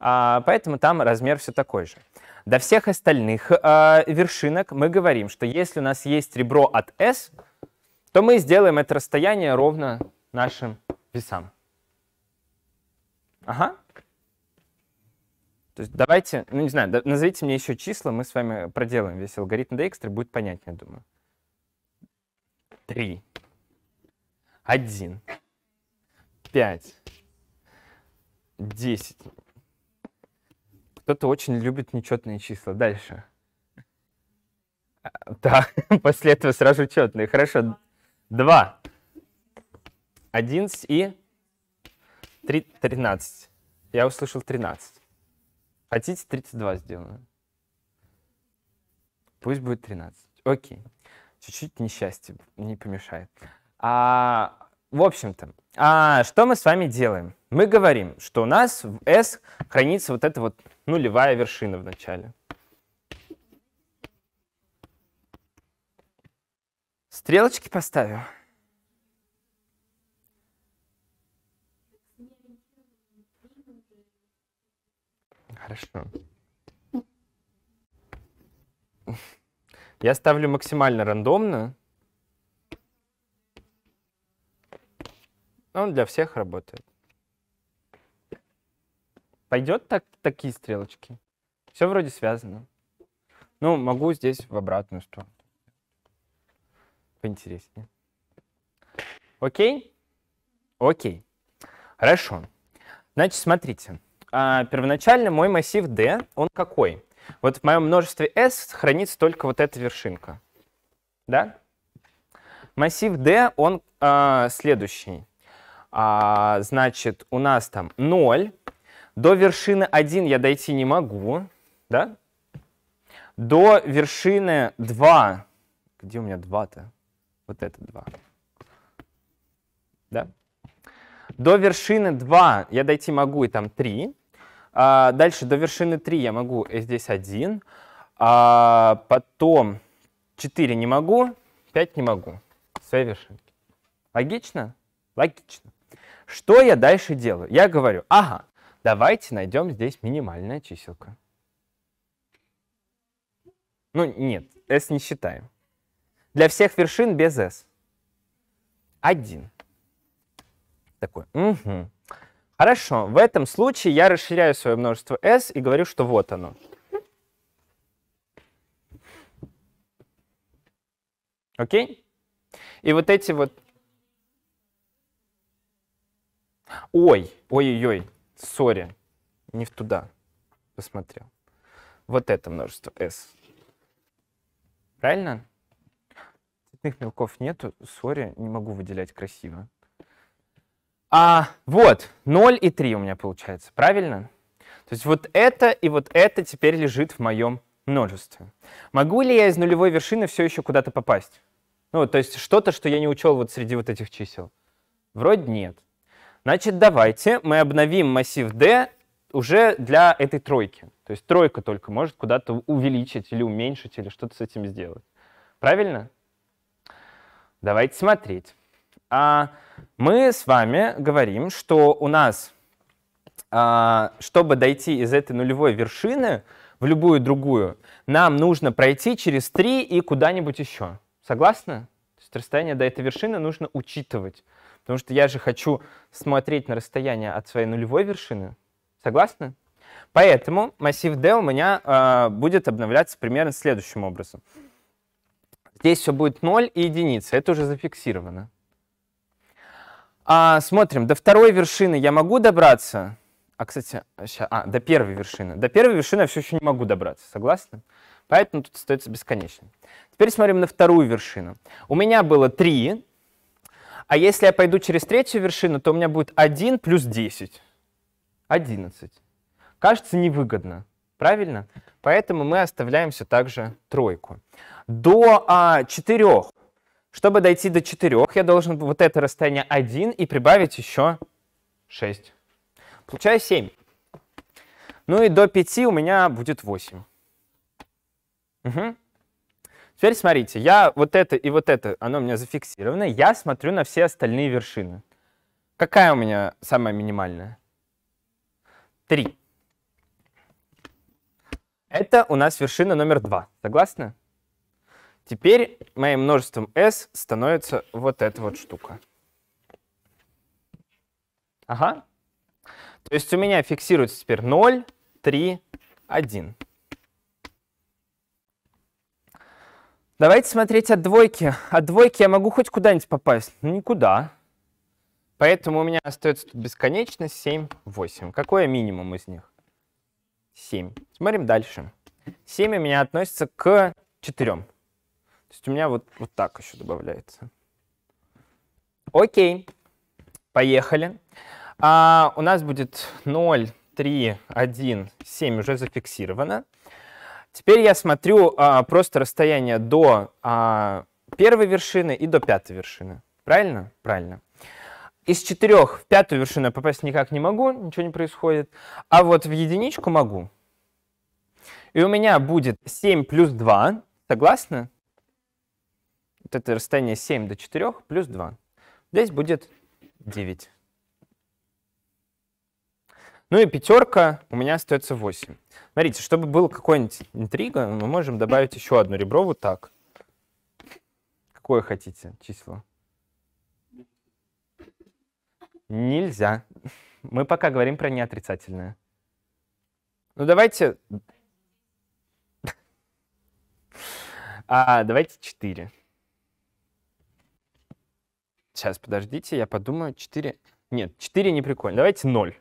А, поэтому там размер все такой же. До всех остальных э, вершинок мы говорим, что если у нас есть ребро от S, то мы сделаем это расстояние ровно нашим весам. Ага. То есть давайте, ну не знаю, назовите мне еще числа, мы с вами проделаем весь алгоритм Дейкстра, будет понятнее, думаю. Три. Один. Пять. Десять. Кто-то очень любит нечетные числа. Дальше. Да, после этого сразу четные. Хорошо. Два. Одиннадцать и тринадцать. Я услышал тринадцать. Хотите, тридцать два сделаю. Пусть будет тринадцать. Окей. Чуть-чуть несчастье не помешает. А, в общем-то, а, что мы с вами делаем? Мы говорим, что у нас в S хранится вот это вот нулевая вершина в начале. Стрелочки поставил. Хорошо. Я ставлю максимально рандомно. Он для всех работает. Пойдет так, такие стрелочки. Все вроде связано. Ну, могу здесь в обратную сторону. Поинтереснее. Окей? Окей. Хорошо. Значит, смотрите. А, первоначально мой массив D, он какой? Вот в моем множестве S хранится только вот эта вершинка. Да? Массив D, он а, следующий. А, значит, у нас там 0, до вершины 1 я дойти не могу, да? До вершины 2. Где у меня 2-то? Вот это 2. Да? До вершины 2 я дойти могу, и там 3. А, дальше до вершины 3 я могу, и здесь 1. А, потом 4 не могу, 5 не могу. Своей вершинки. Логично? Логично. Что я дальше делаю? Я говорю, ага, Давайте найдем здесь минимальное чиселка. Ну, нет, s не считаем. Для всех вершин без s. один Такой, угу. Хорошо, в этом случае я расширяю свое множество s и говорю, что вот оно. Окей? И вот эти вот... Ой, ой-ой-ой, Сори, не в туда посмотрел. Вот это множество S. Правильно? Цветных мелков нету. Сори, не могу выделять красиво. А, вот, 0 и 3 у меня получается, правильно? То есть вот это и вот это теперь лежит в моем множестве. Могу ли я из нулевой вершины все еще куда-то попасть? Ну, то есть что-то, что я не учел вот среди вот этих чисел? Вроде нет. Значит, давайте мы обновим массив D уже для этой тройки. То есть тройка только может куда-то увеличить или уменьшить, или что-то с этим сделать. Правильно? Давайте смотреть. А мы с вами говорим, что у нас, а, чтобы дойти из этой нулевой вершины в любую другую, нам нужно пройти через 3 и куда-нибудь еще. Согласны? То есть расстояние до этой вершины нужно учитывать. Потому что я же хочу смотреть на расстояние от своей нулевой вершины. Согласны? Поэтому массив D у меня э, будет обновляться примерно следующим образом. Здесь все будет 0 и единица. Это уже зафиксировано. А, смотрим, до второй вершины я могу добраться? А, кстати, сейчас, а, до первой вершины. До первой вершины я все еще не могу добраться, согласны? Поэтому тут остается бесконечно. Теперь смотрим на вторую вершину. У меня было 3, а если я пойду через третью вершину, то у меня будет 1 плюс 10. 11. Кажется, невыгодно. Правильно? Поэтому мы оставляем все так же тройку. До а, 4. Чтобы дойти до 4, я должен вот это расстояние 1 и прибавить еще 6. Получаю 7. Ну и до 5 у меня будет 8. Угу. Теперь смотрите, я вот это и вот это, оно у меня зафиксировано, я смотрю на все остальные вершины. Какая у меня самая минимальная? Три. Это у нас вершина номер два, согласны? Теперь моим множеством s становится вот эта вот штука. Ага. То есть у меня фиксируется теперь 0, 3, 1. Давайте смотреть от двойки. От двойки я могу хоть куда-нибудь попасть? Ну, никуда. Поэтому у меня остается тут бесконечность 7, 8. Какое минимум из них? 7. Смотрим дальше. 7 у меня относится к 4. То есть у меня вот, вот так еще добавляется. Окей, поехали. А, у нас будет 0, 3, 1, 7 уже зафиксировано. Теперь я смотрю а, просто расстояние до а, первой вершины и до пятой вершины. Правильно? Правильно. Из четырех в пятую вершину я попасть никак не могу, ничего не происходит. А вот в единичку могу. И у меня будет 7 плюс 2. Согласны? Вот это расстояние 7 до 4 плюс 2. Здесь будет 9. Ну и пятерка, у меня остается 8. Смотрите, чтобы была какая-нибудь интрига, мы можем добавить еще одно ребро вот так. Какое хотите число? Нельзя. Мы пока говорим про неотрицательное. Ну давайте... А, давайте 4. Сейчас, подождите, я подумаю. 4... Нет, 4 не прикольно. Давайте 0.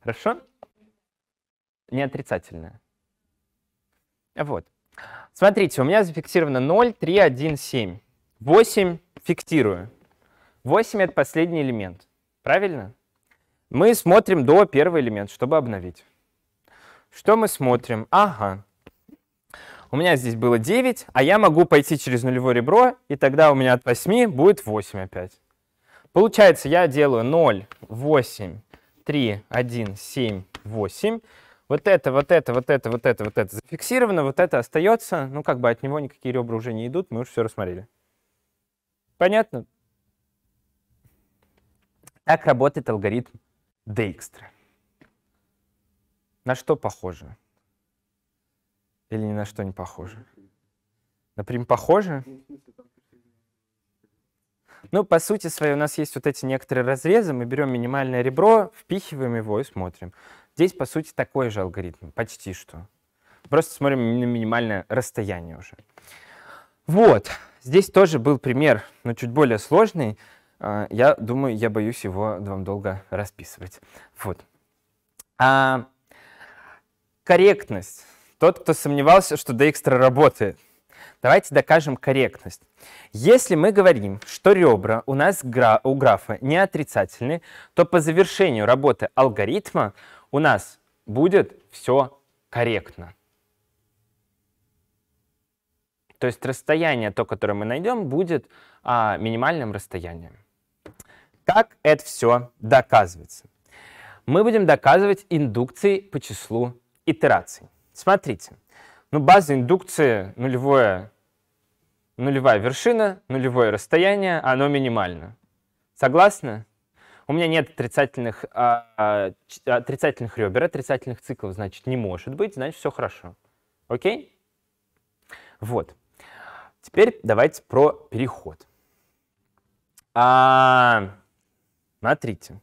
Хорошо? Не отрицательное. Вот. Смотрите, у меня зафиксировано 0, 3, 1, 7. 8 фиксирую. 8 — это последний элемент. Правильно? Мы смотрим до первого элемента, чтобы обновить. Что мы смотрим? Ага. У меня здесь было 9, а я могу пойти через нулевое ребро, и тогда у меня от 8 будет 8 опять. Получается, я делаю 0, 8, 3, 1, 7, 8. Вот это, вот это, вот это, вот это, вот это зафиксировано, вот это остается. Ну, как бы от него никакие ребра уже не идут, мы уже все рассмотрели. Понятно? Так работает алгоритм Дейкстра. На что похоже? Или ни на что не похоже? Например, похоже? Ну, по сути своей у нас есть вот эти некоторые разрезы. Мы берем минимальное ребро, впихиваем его и смотрим. Здесь, по сути, такой же алгоритм, почти что. Просто смотрим на минимальное расстояние уже. Вот, здесь тоже был пример, но чуть более сложный. А, я думаю, я боюсь его вам долго расписывать. Вот. А, корректность. Тот, кто сомневался, что Dijkstra работает. Давайте докажем корректность. Если мы говорим, что ребра у нас гра у графа не отрицательны, то по завершению работы алгоритма у нас будет все корректно. То есть расстояние, то, которое мы найдем, будет а, минимальным расстоянием. Как это все доказывается? Мы будем доказывать индукции по числу итераций. Смотрите, ну, база индукции нулевое нулевая вершина, нулевое расстояние, оно минимально. Согласны? У меня нет отрицательных, а, а, а отрицательных ребер, отрицательных циклов, значит, не может быть, значит, все хорошо. Окей? Вот. Теперь давайте про переход. А, смотрите.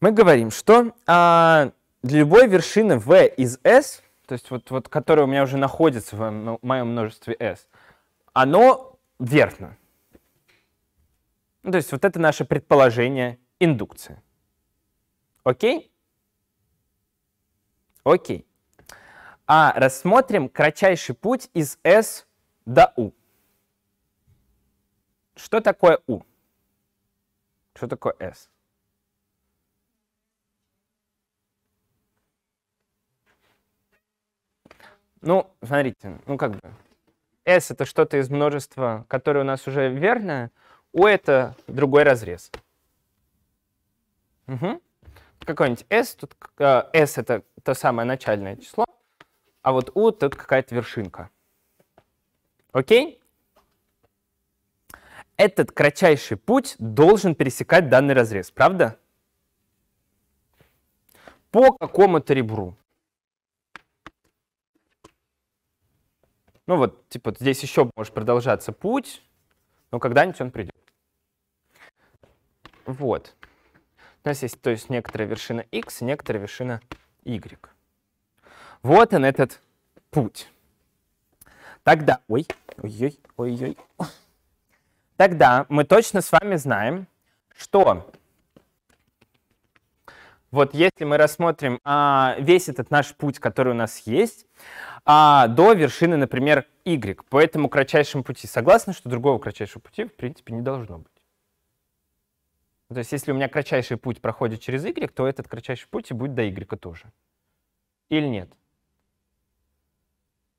Мы говорим, что а, для любой вершины v из s то есть вот, вот которое у меня уже находится в моем множестве S, оно верно. Ну, то есть вот это наше предположение индукции. Окей? Окей. А рассмотрим кратчайший путь из S до U. Что такое U? Что такое S? Ну, смотрите, ну как бы. S это что-то из множества, которое у нас уже верное. U это другой разрез. Угу. Какой-нибудь S, тут э, S это то самое начальное число, а вот U тут какая-то вершинка. Окей? Этот кратчайший путь должен пересекать данный разрез, правда? По какому-то ребру. Ну вот, типа, здесь еще может продолжаться путь, но когда-нибудь он придет. Вот. У нас есть, то есть, некоторая вершина x некоторая вершина y. Вот он, этот путь. Тогда, ой, ой-ой, ой-ой. Тогда мы точно с вами знаем, что вот если мы рассмотрим а, весь этот наш путь, который у нас есть, а, до вершины, например, Y, по этому кратчайшему пути, согласны, что другого кратчайшего пути в принципе не должно быть? Ну, то есть если у меня кратчайший путь проходит через Y, то этот кратчайший путь и будет до Y тоже. Или нет?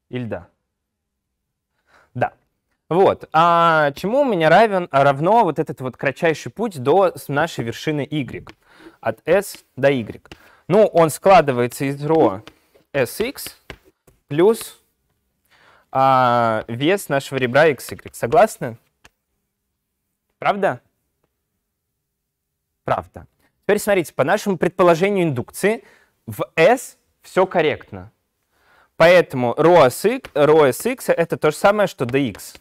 Или да? Да. Вот. А чему у меня равен, равно вот этот вот кратчайший путь до нашей вершины y? от s до y. Ну, он складывается из ρ sx плюс а, вес нашего ребра xy. Согласны? Правда? Правда. Теперь смотрите, по нашему предположению индукции в S все корректно. Поэтому ρ sx, ρ sx это то же самое, что dx.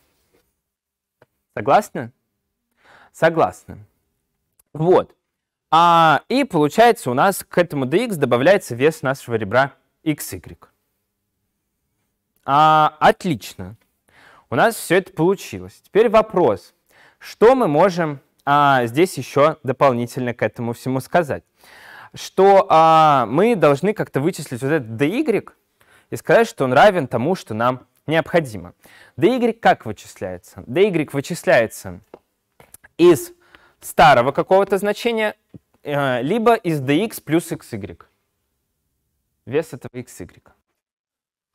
Согласны? Согласны. Вот. А, и получается у нас к этому dx добавляется вес нашего ребра xy. А, отлично. У нас все это получилось. Теперь вопрос, что мы можем а, здесь еще дополнительно к этому всему сказать? Что а, мы должны как-то вычислить вот этот dy и сказать, что он равен тому, что нам необходимо. dy как вычисляется? dy вычисляется из старого какого-то значения, э, либо из dx плюс xy. Вес этого xy.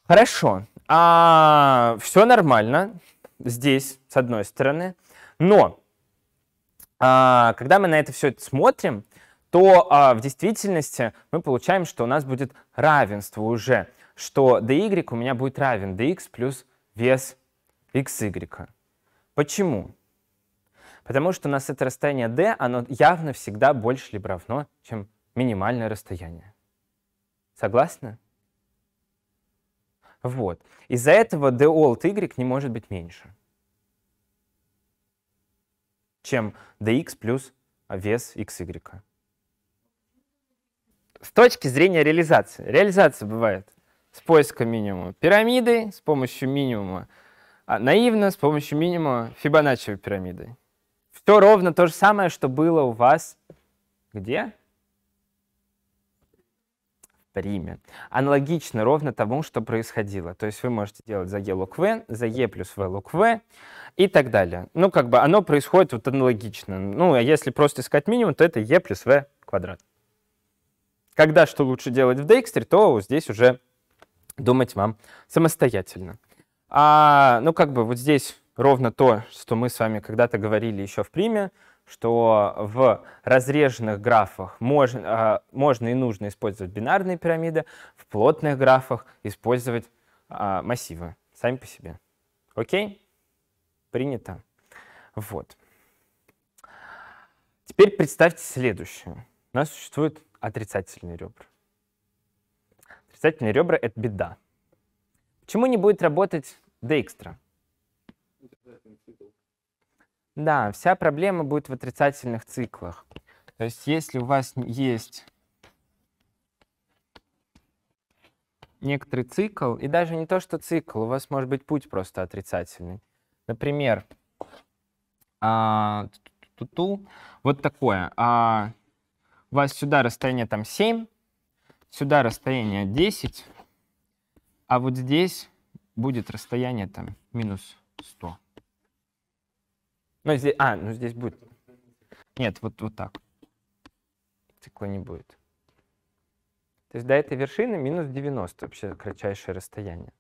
Хорошо. А, все нормально здесь, с одной стороны. Но а, когда мы на это все смотрим, то а, в действительности мы получаем, что у нас будет равенство уже, что dy у меня будет равен dx плюс вес xy. Почему? Потому что у нас это расстояние d, оно явно всегда больше либо равно, чем минимальное расстояние. Согласны? Вот. Из-за этого d alt y не может быть меньше, чем dx плюс вес xy. С точки зрения реализации. Реализация бывает с поиска минимума пирамиды, с помощью минимума а наивно, с помощью минимума Фибоначчевой пирамиды. Все ровно то же самое, что было у вас где? В Риме. Аналогично ровно тому, что происходило. То есть вы можете делать за E лог В, за Е плюс V лог В и так далее. Ну, как бы оно происходит вот аналогично. Ну, а если просто искать минимум, то это Е плюс В квадрат. Когда что лучше делать в Дейкстре, то здесь уже думать вам самостоятельно. А, ну, как бы вот здесь ровно то, что мы с вами когда-то говорили еще в приме, что в разреженных графах можно, э, можно и нужно использовать бинарные пирамиды, в плотных графах использовать а, массивы сами по себе. Окей? Принято. Вот. Теперь представьте следующее. У нас существуют отрицательные ребра. Отрицательные ребра — это беда. Почему не будет работать Дейкстра? Да, вся проблема будет в отрицательных циклах. То есть если у вас есть некоторый цикл, и даже не то, что цикл, у вас может быть путь просто отрицательный. Например, а, ту -ту -ту, вот такое. А, у вас сюда расстояние там 7, сюда расстояние 10, а вот здесь будет расстояние там минус 100. Ну, здесь, а, ну здесь будет. Нет, вот, вот так. Цикла не будет. То есть до этой вершины минус 90 вообще кратчайшее расстояние.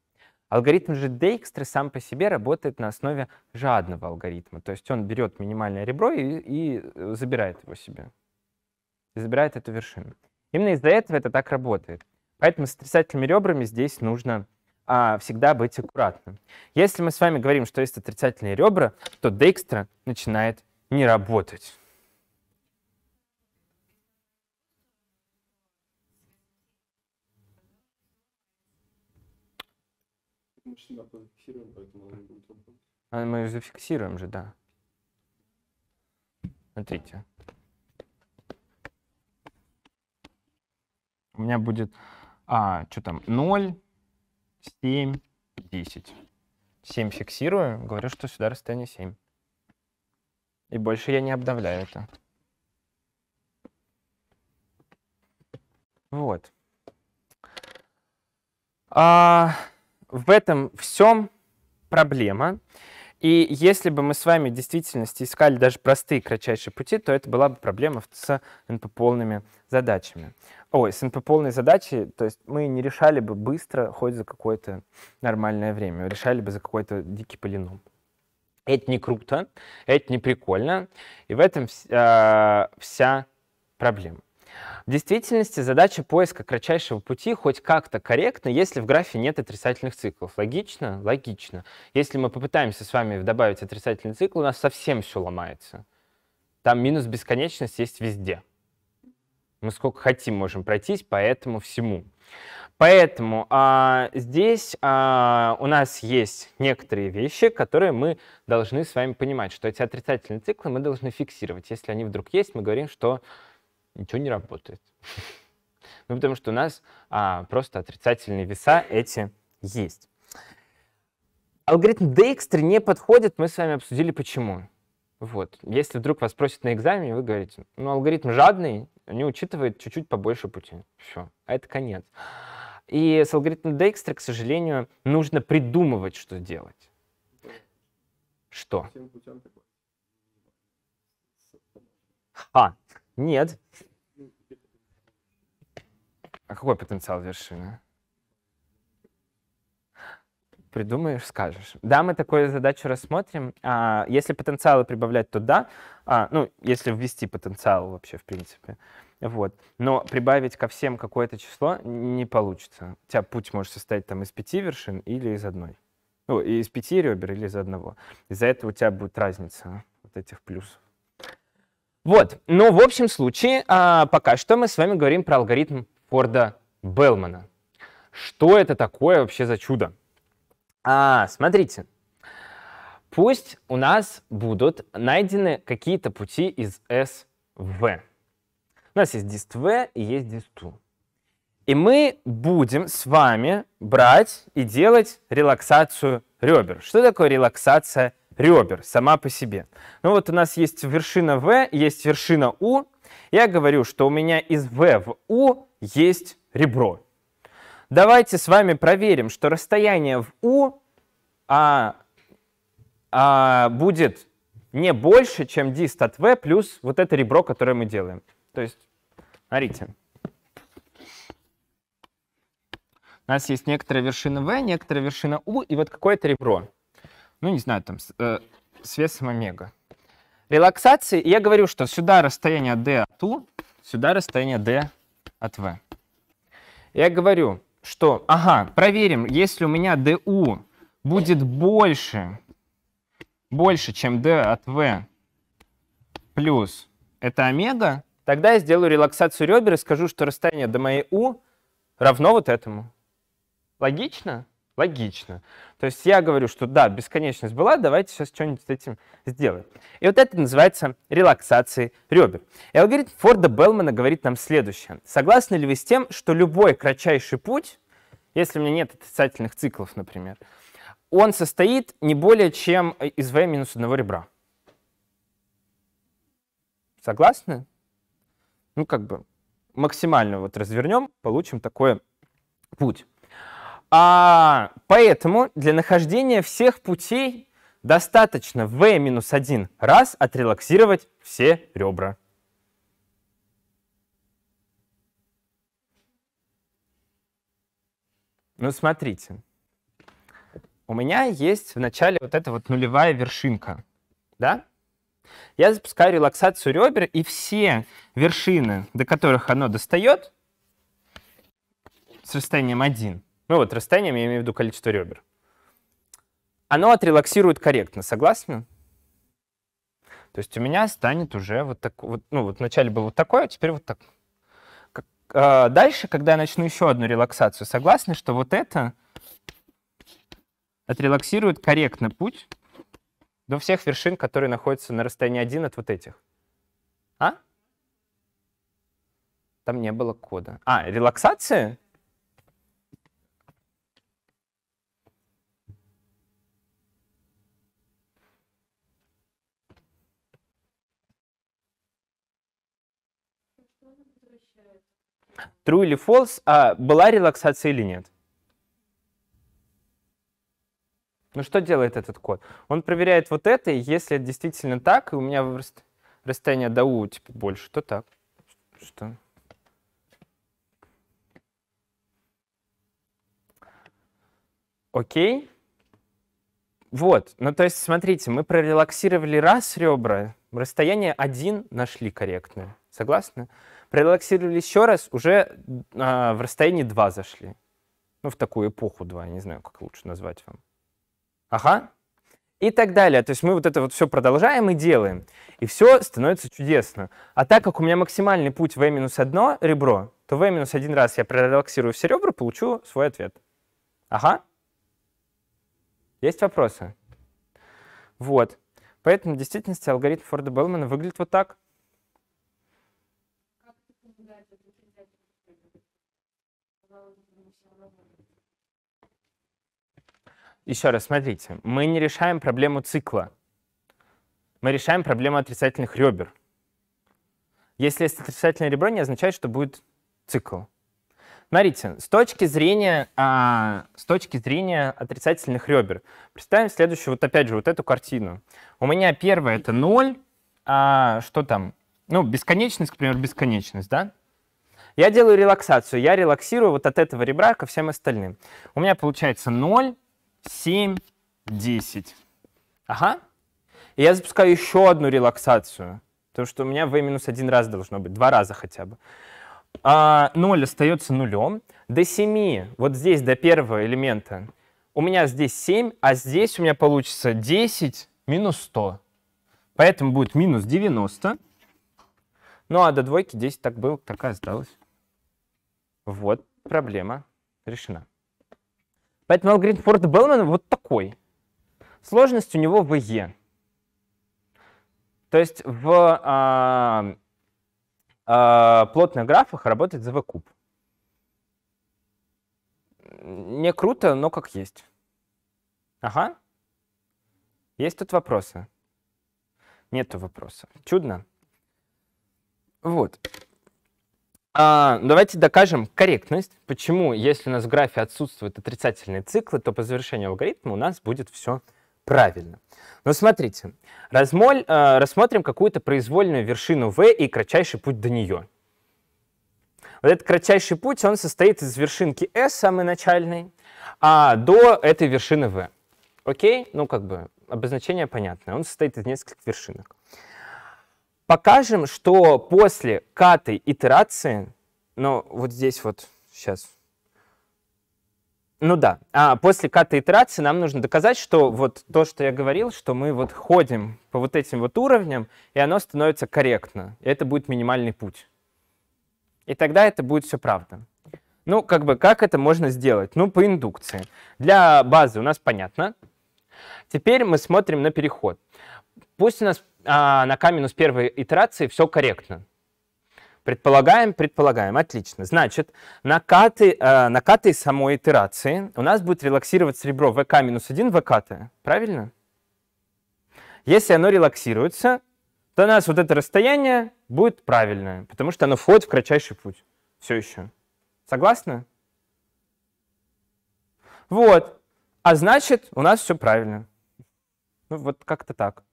Алгоритм же Дейкстра сам по себе работает на основе жадного алгоритма. То есть он берет минимальное ребро и, и э, забирает его себе. И забирает эту вершину. Именно из-за этого это так работает. Поэтому с отрицательными ребрами здесь нужно а, всегда быть аккуратным. Если мы с вами говорим, что есть отрицательные ребра, то декстра начинает не работать. А мы зафиксируем же, да. Смотрите. У меня будет, а, что там, 0, 7, 10. 7 фиксирую, говорю, что сюда расстояние 7. И больше я не обновляю это. Вот. А, в этом всем проблема. И если бы мы с вами в действительности искали даже простые кратчайшие пути, то это была бы проблема с NP-полными задачами. Ой, с НП-полной задачей, то есть мы не решали бы быстро, хоть за какое-то нормальное время, решали бы за какой-то дикий полином. Это не круто, это не прикольно, и в этом э, вся проблема. В действительности задача поиска кратчайшего пути хоть как-то корректна, если в графе нет отрицательных циклов. Логично? Логично. Если мы попытаемся с вами добавить отрицательный цикл, у нас совсем все ломается. Там минус бесконечность есть везде. Мы сколько хотим можем пройтись по этому всему. Поэтому а, здесь а, у нас есть некоторые вещи, которые мы должны с вами понимать, что эти отрицательные циклы мы должны фиксировать. Если они вдруг есть, мы говорим, что ничего не работает. Ну, потому что у нас а, просто отрицательные веса эти есть. Алгоритм Dijkstra не подходит, мы с вами обсудили почему. Вот. Если вдруг вас спросят на экзамене, вы говорите, ну, алгоритм жадный, они учитывают чуть-чуть побольше пути. Все. А это конец. И с алгоритмом Декстра, к сожалению, нужно придумывать, что делать. Что? А, Нет. А какой потенциал вершины? придумаешь, скажешь. Да, мы такую задачу рассмотрим. А, если потенциалы прибавлять, то да. А, ну, если ввести потенциал вообще, в принципе. Вот. Но прибавить ко всем какое-то число не получится. У тебя путь может состоять там из пяти вершин или из одной. Ну, из пяти ребер или из одного. Из-за этого у тебя будет разница вот этих плюсов. Вот. Ну, в общем случае, а, пока что мы с вами говорим про алгоритм Форда-Беллмана. Что это такое вообще за чудо? А, смотрите, пусть у нас будут найдены какие-то пути из S в V. У нас есть dist V и есть dist U. И мы будем с вами брать и делать релаксацию ребер. Что такое релаксация ребер сама по себе? Ну вот у нас есть вершина V, есть вершина U. Я говорю, что у меня из V в U есть ребро. Давайте с вами проверим, что расстояние в U а, а, будет не больше, чем дист от v плюс вот это ребро, которое мы делаем. То есть, смотрите, у нас есть некоторая вершина v, некоторая вершина u и вот какое-то ребро. Ну, не знаю, там с, э, с весом омега. Релаксации, я говорю, что сюда расстояние d от u, сюда расстояние d от v. Я говорю, что? Ага, проверим, если у меня du будет больше, больше, чем d от v плюс это омега, тогда я сделаю релаксацию ребер и скажу, что расстояние до моей u равно вот этому. Логично? Логично. То есть я говорю, что да, бесконечность была, давайте сейчас что-нибудь с этим сделаем. И вот это называется релаксацией ребер. И алгоритм Форда Белмана говорит нам следующее. Согласны ли вы с тем, что любой кратчайший путь, если у меня нет отрицательных циклов, например, он состоит не более чем из v минус одного ребра? Согласны? Ну, как бы максимально вот развернем, получим такой путь. А, поэтому для нахождения всех путей достаточно v-1 раз отрелаксировать все ребра. Ну, смотрите. У меня есть в начале вот эта вот нулевая вершинка, да? Я запускаю релаксацию ребер, и все вершины, до которых оно достает, с расстоянием 1, ну вот расстоянием я имею в виду количество ребер. Оно отрелаксирует корректно, согласны? То есть у меня станет уже вот так, вот, ну вот вначале было вот такое, а теперь вот так. Как, э, дальше, когда я начну еще одну релаксацию, согласны, что вот это отрелаксирует корректно путь до всех вершин, которые находятся на расстоянии 1 от вот этих. А? Там не было кода. А, релаксация? True или false, а была релаксация или нет? Ну что делает этот код? Он проверяет вот это, и если это действительно так, и у меня расстояние до U типа больше, то так. Что? Окей. Вот, ну то есть смотрите, мы прорелаксировали раз ребра, расстояние 1 нашли корректное. Согласны? Прорелаксировали еще раз, уже а, в расстоянии 2 зашли. Ну, в такую эпоху 2, не знаю, как лучше назвать вам. Ага. И так далее. То есть мы вот это вот все продолжаем и делаем. И все становится чудесно. А так как у меня максимальный путь v-1 ребро, то v-1 раз я прорелаксирую все ребра, получу свой ответ. Ага. Есть вопросы? Вот. Поэтому в действительности алгоритм Форда Беллмана выглядит вот так. Еще раз, смотрите, мы не решаем проблему цикла. Мы решаем проблему отрицательных ребер. Если есть отрицательное ребро, не означает, что будет цикл. Смотрите, с точки зрения, а, с точки зрения отрицательных ребер, представим следующую, вот опять же, вот эту картину. У меня первое — это 0, а, что там? Ну, бесконечность, к примеру, бесконечность, да? Я делаю релаксацию, я релаксирую вот от этого ребра ко всем остальным. У меня получается 0, 7, 10. Ага. И я запускаю еще одну релаксацию, потому что у меня v минус один раз должно быть, два раза хотя бы. А 0 остается нулем. До 7, вот здесь, до первого элемента, у меня здесь 7, а здесь у меня получится 10 минус 100. Поэтому будет минус 90. Ну а до двойки 10 так было, такая осталась. Вот проблема решена. Поэтому алгоритм Форда Беллмана вот такой. Сложность у него в Е. То есть в а, а, плотных графах работает ЗВ куб. Не круто, но как есть. Ага. Есть тут вопросы? Нету вопроса. Чудно. Вот. А, ну, давайте докажем корректность. Почему, если у нас в графе отсутствуют отрицательные циклы, то по завершению алгоритма у нас будет все правильно. Но смотрите, размоль, э, рассмотрим какую-то произвольную вершину V и кратчайший путь до нее. Вот этот кратчайший путь, он состоит из вершинки S, самой начальной, а до этой вершины V. Окей? Ну, как бы обозначение понятное. Он состоит из нескольких вершинок покажем, что после катой итерации, ну вот здесь вот сейчас, ну да, а после катой итерации нам нужно доказать, что вот то, что я говорил, что мы вот ходим по вот этим вот уровням, и оно становится корректно. И это будет минимальный путь. И тогда это будет все правда. Ну, как бы, как это можно сделать? Ну, по индукции. Для базы у нас понятно. Теперь мы смотрим на переход. Пусть у нас а, на К-1 ну, первой итерации все корректно. Предполагаем, предполагаем, отлично. Значит, накаты, э, накаты самой итерации у нас будет релаксироваться ребро vk-1 vkt, правильно? Если оно релаксируется, то у нас вот это расстояние будет правильное, потому что оно входит в кратчайший путь. Все еще. Согласны? Вот. А значит, у нас все правильно. Ну, вот как-то так.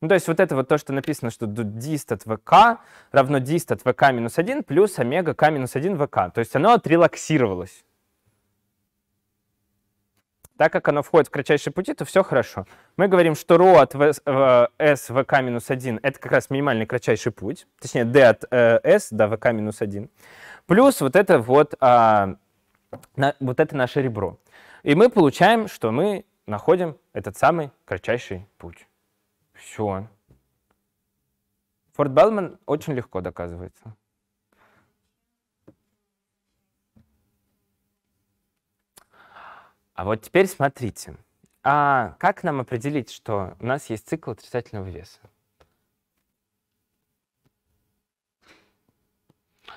Ну, то есть вот это вот то, что написано, что dist от vk равно dist от vk минус 1 плюс омега k минус 1 vk. То есть оно отрелаксировалось. Так как оно входит в кратчайшие пути, то все хорошо. Мы говорим, что ρ от s vk э, минус 1 — это как раз минимальный кратчайший путь. Точнее, d от s э, до vk минус 1. Плюс вот это вот, а, на, вот это наше ребро. И мы получаем, что мы находим этот самый кратчайший путь. Все. Форт Белман очень легко доказывается. А вот теперь смотрите. А как нам определить, что у нас есть цикл отрицательного веса?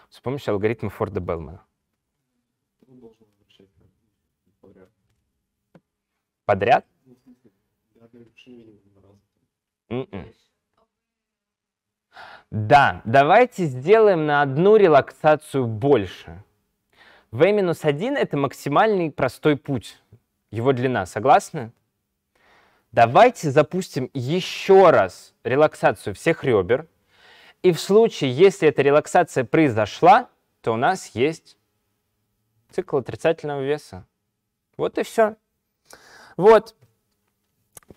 С помощью алгоритма Форда Белмана. Ну, подряд? Подряд? Ну, Mm-mm. М-м. Да, давайте сделаем на одну релаксацию больше. V-1 — это максимальный простой путь, его длина, согласны? Давайте запустим еще раз релаксацию всех ребер. И в случае, если эта релаксация произошла, то у нас есть цикл отрицательного веса. Вот и все. Вот,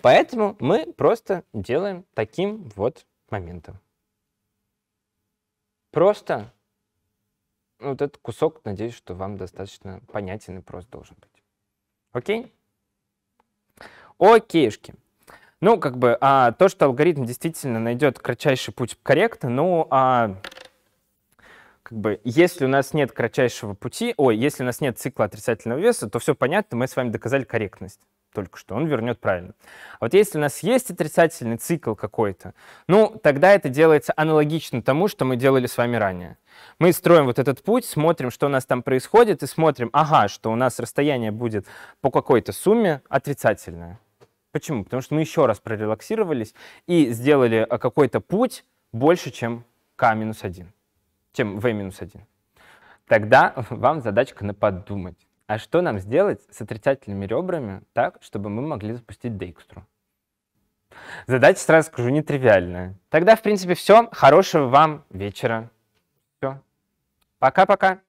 Поэтому мы просто делаем таким вот моментом. Просто вот этот кусок, надеюсь, что вам достаточно понятен и прост должен быть. Окей? Окейшки. Ну, как бы, а, то, что алгоритм действительно найдет кратчайший путь корректно, ну, а, как бы, если у нас нет кратчайшего пути, ой, если у нас нет цикла отрицательного веса, то все понятно, мы с вами доказали корректность только что, он вернет правильно. А вот если у нас есть отрицательный цикл какой-то, ну, тогда это делается аналогично тому, что мы делали с вами ранее. Мы строим вот этот путь, смотрим, что у нас там происходит, и смотрим, ага, что у нас расстояние будет по какой-то сумме отрицательное. Почему? Потому что мы еще раз прорелаксировались и сделали э, какой-то путь больше, чем k-1, чем v-1. Тогда вам задачка на подумать. А что нам сделать с отрицательными ребрами так, чтобы мы могли запустить дейкстру? Задача, сразу скажу, нетривиальная. Тогда, в принципе, все. Хорошего вам вечера. Все. Пока-пока.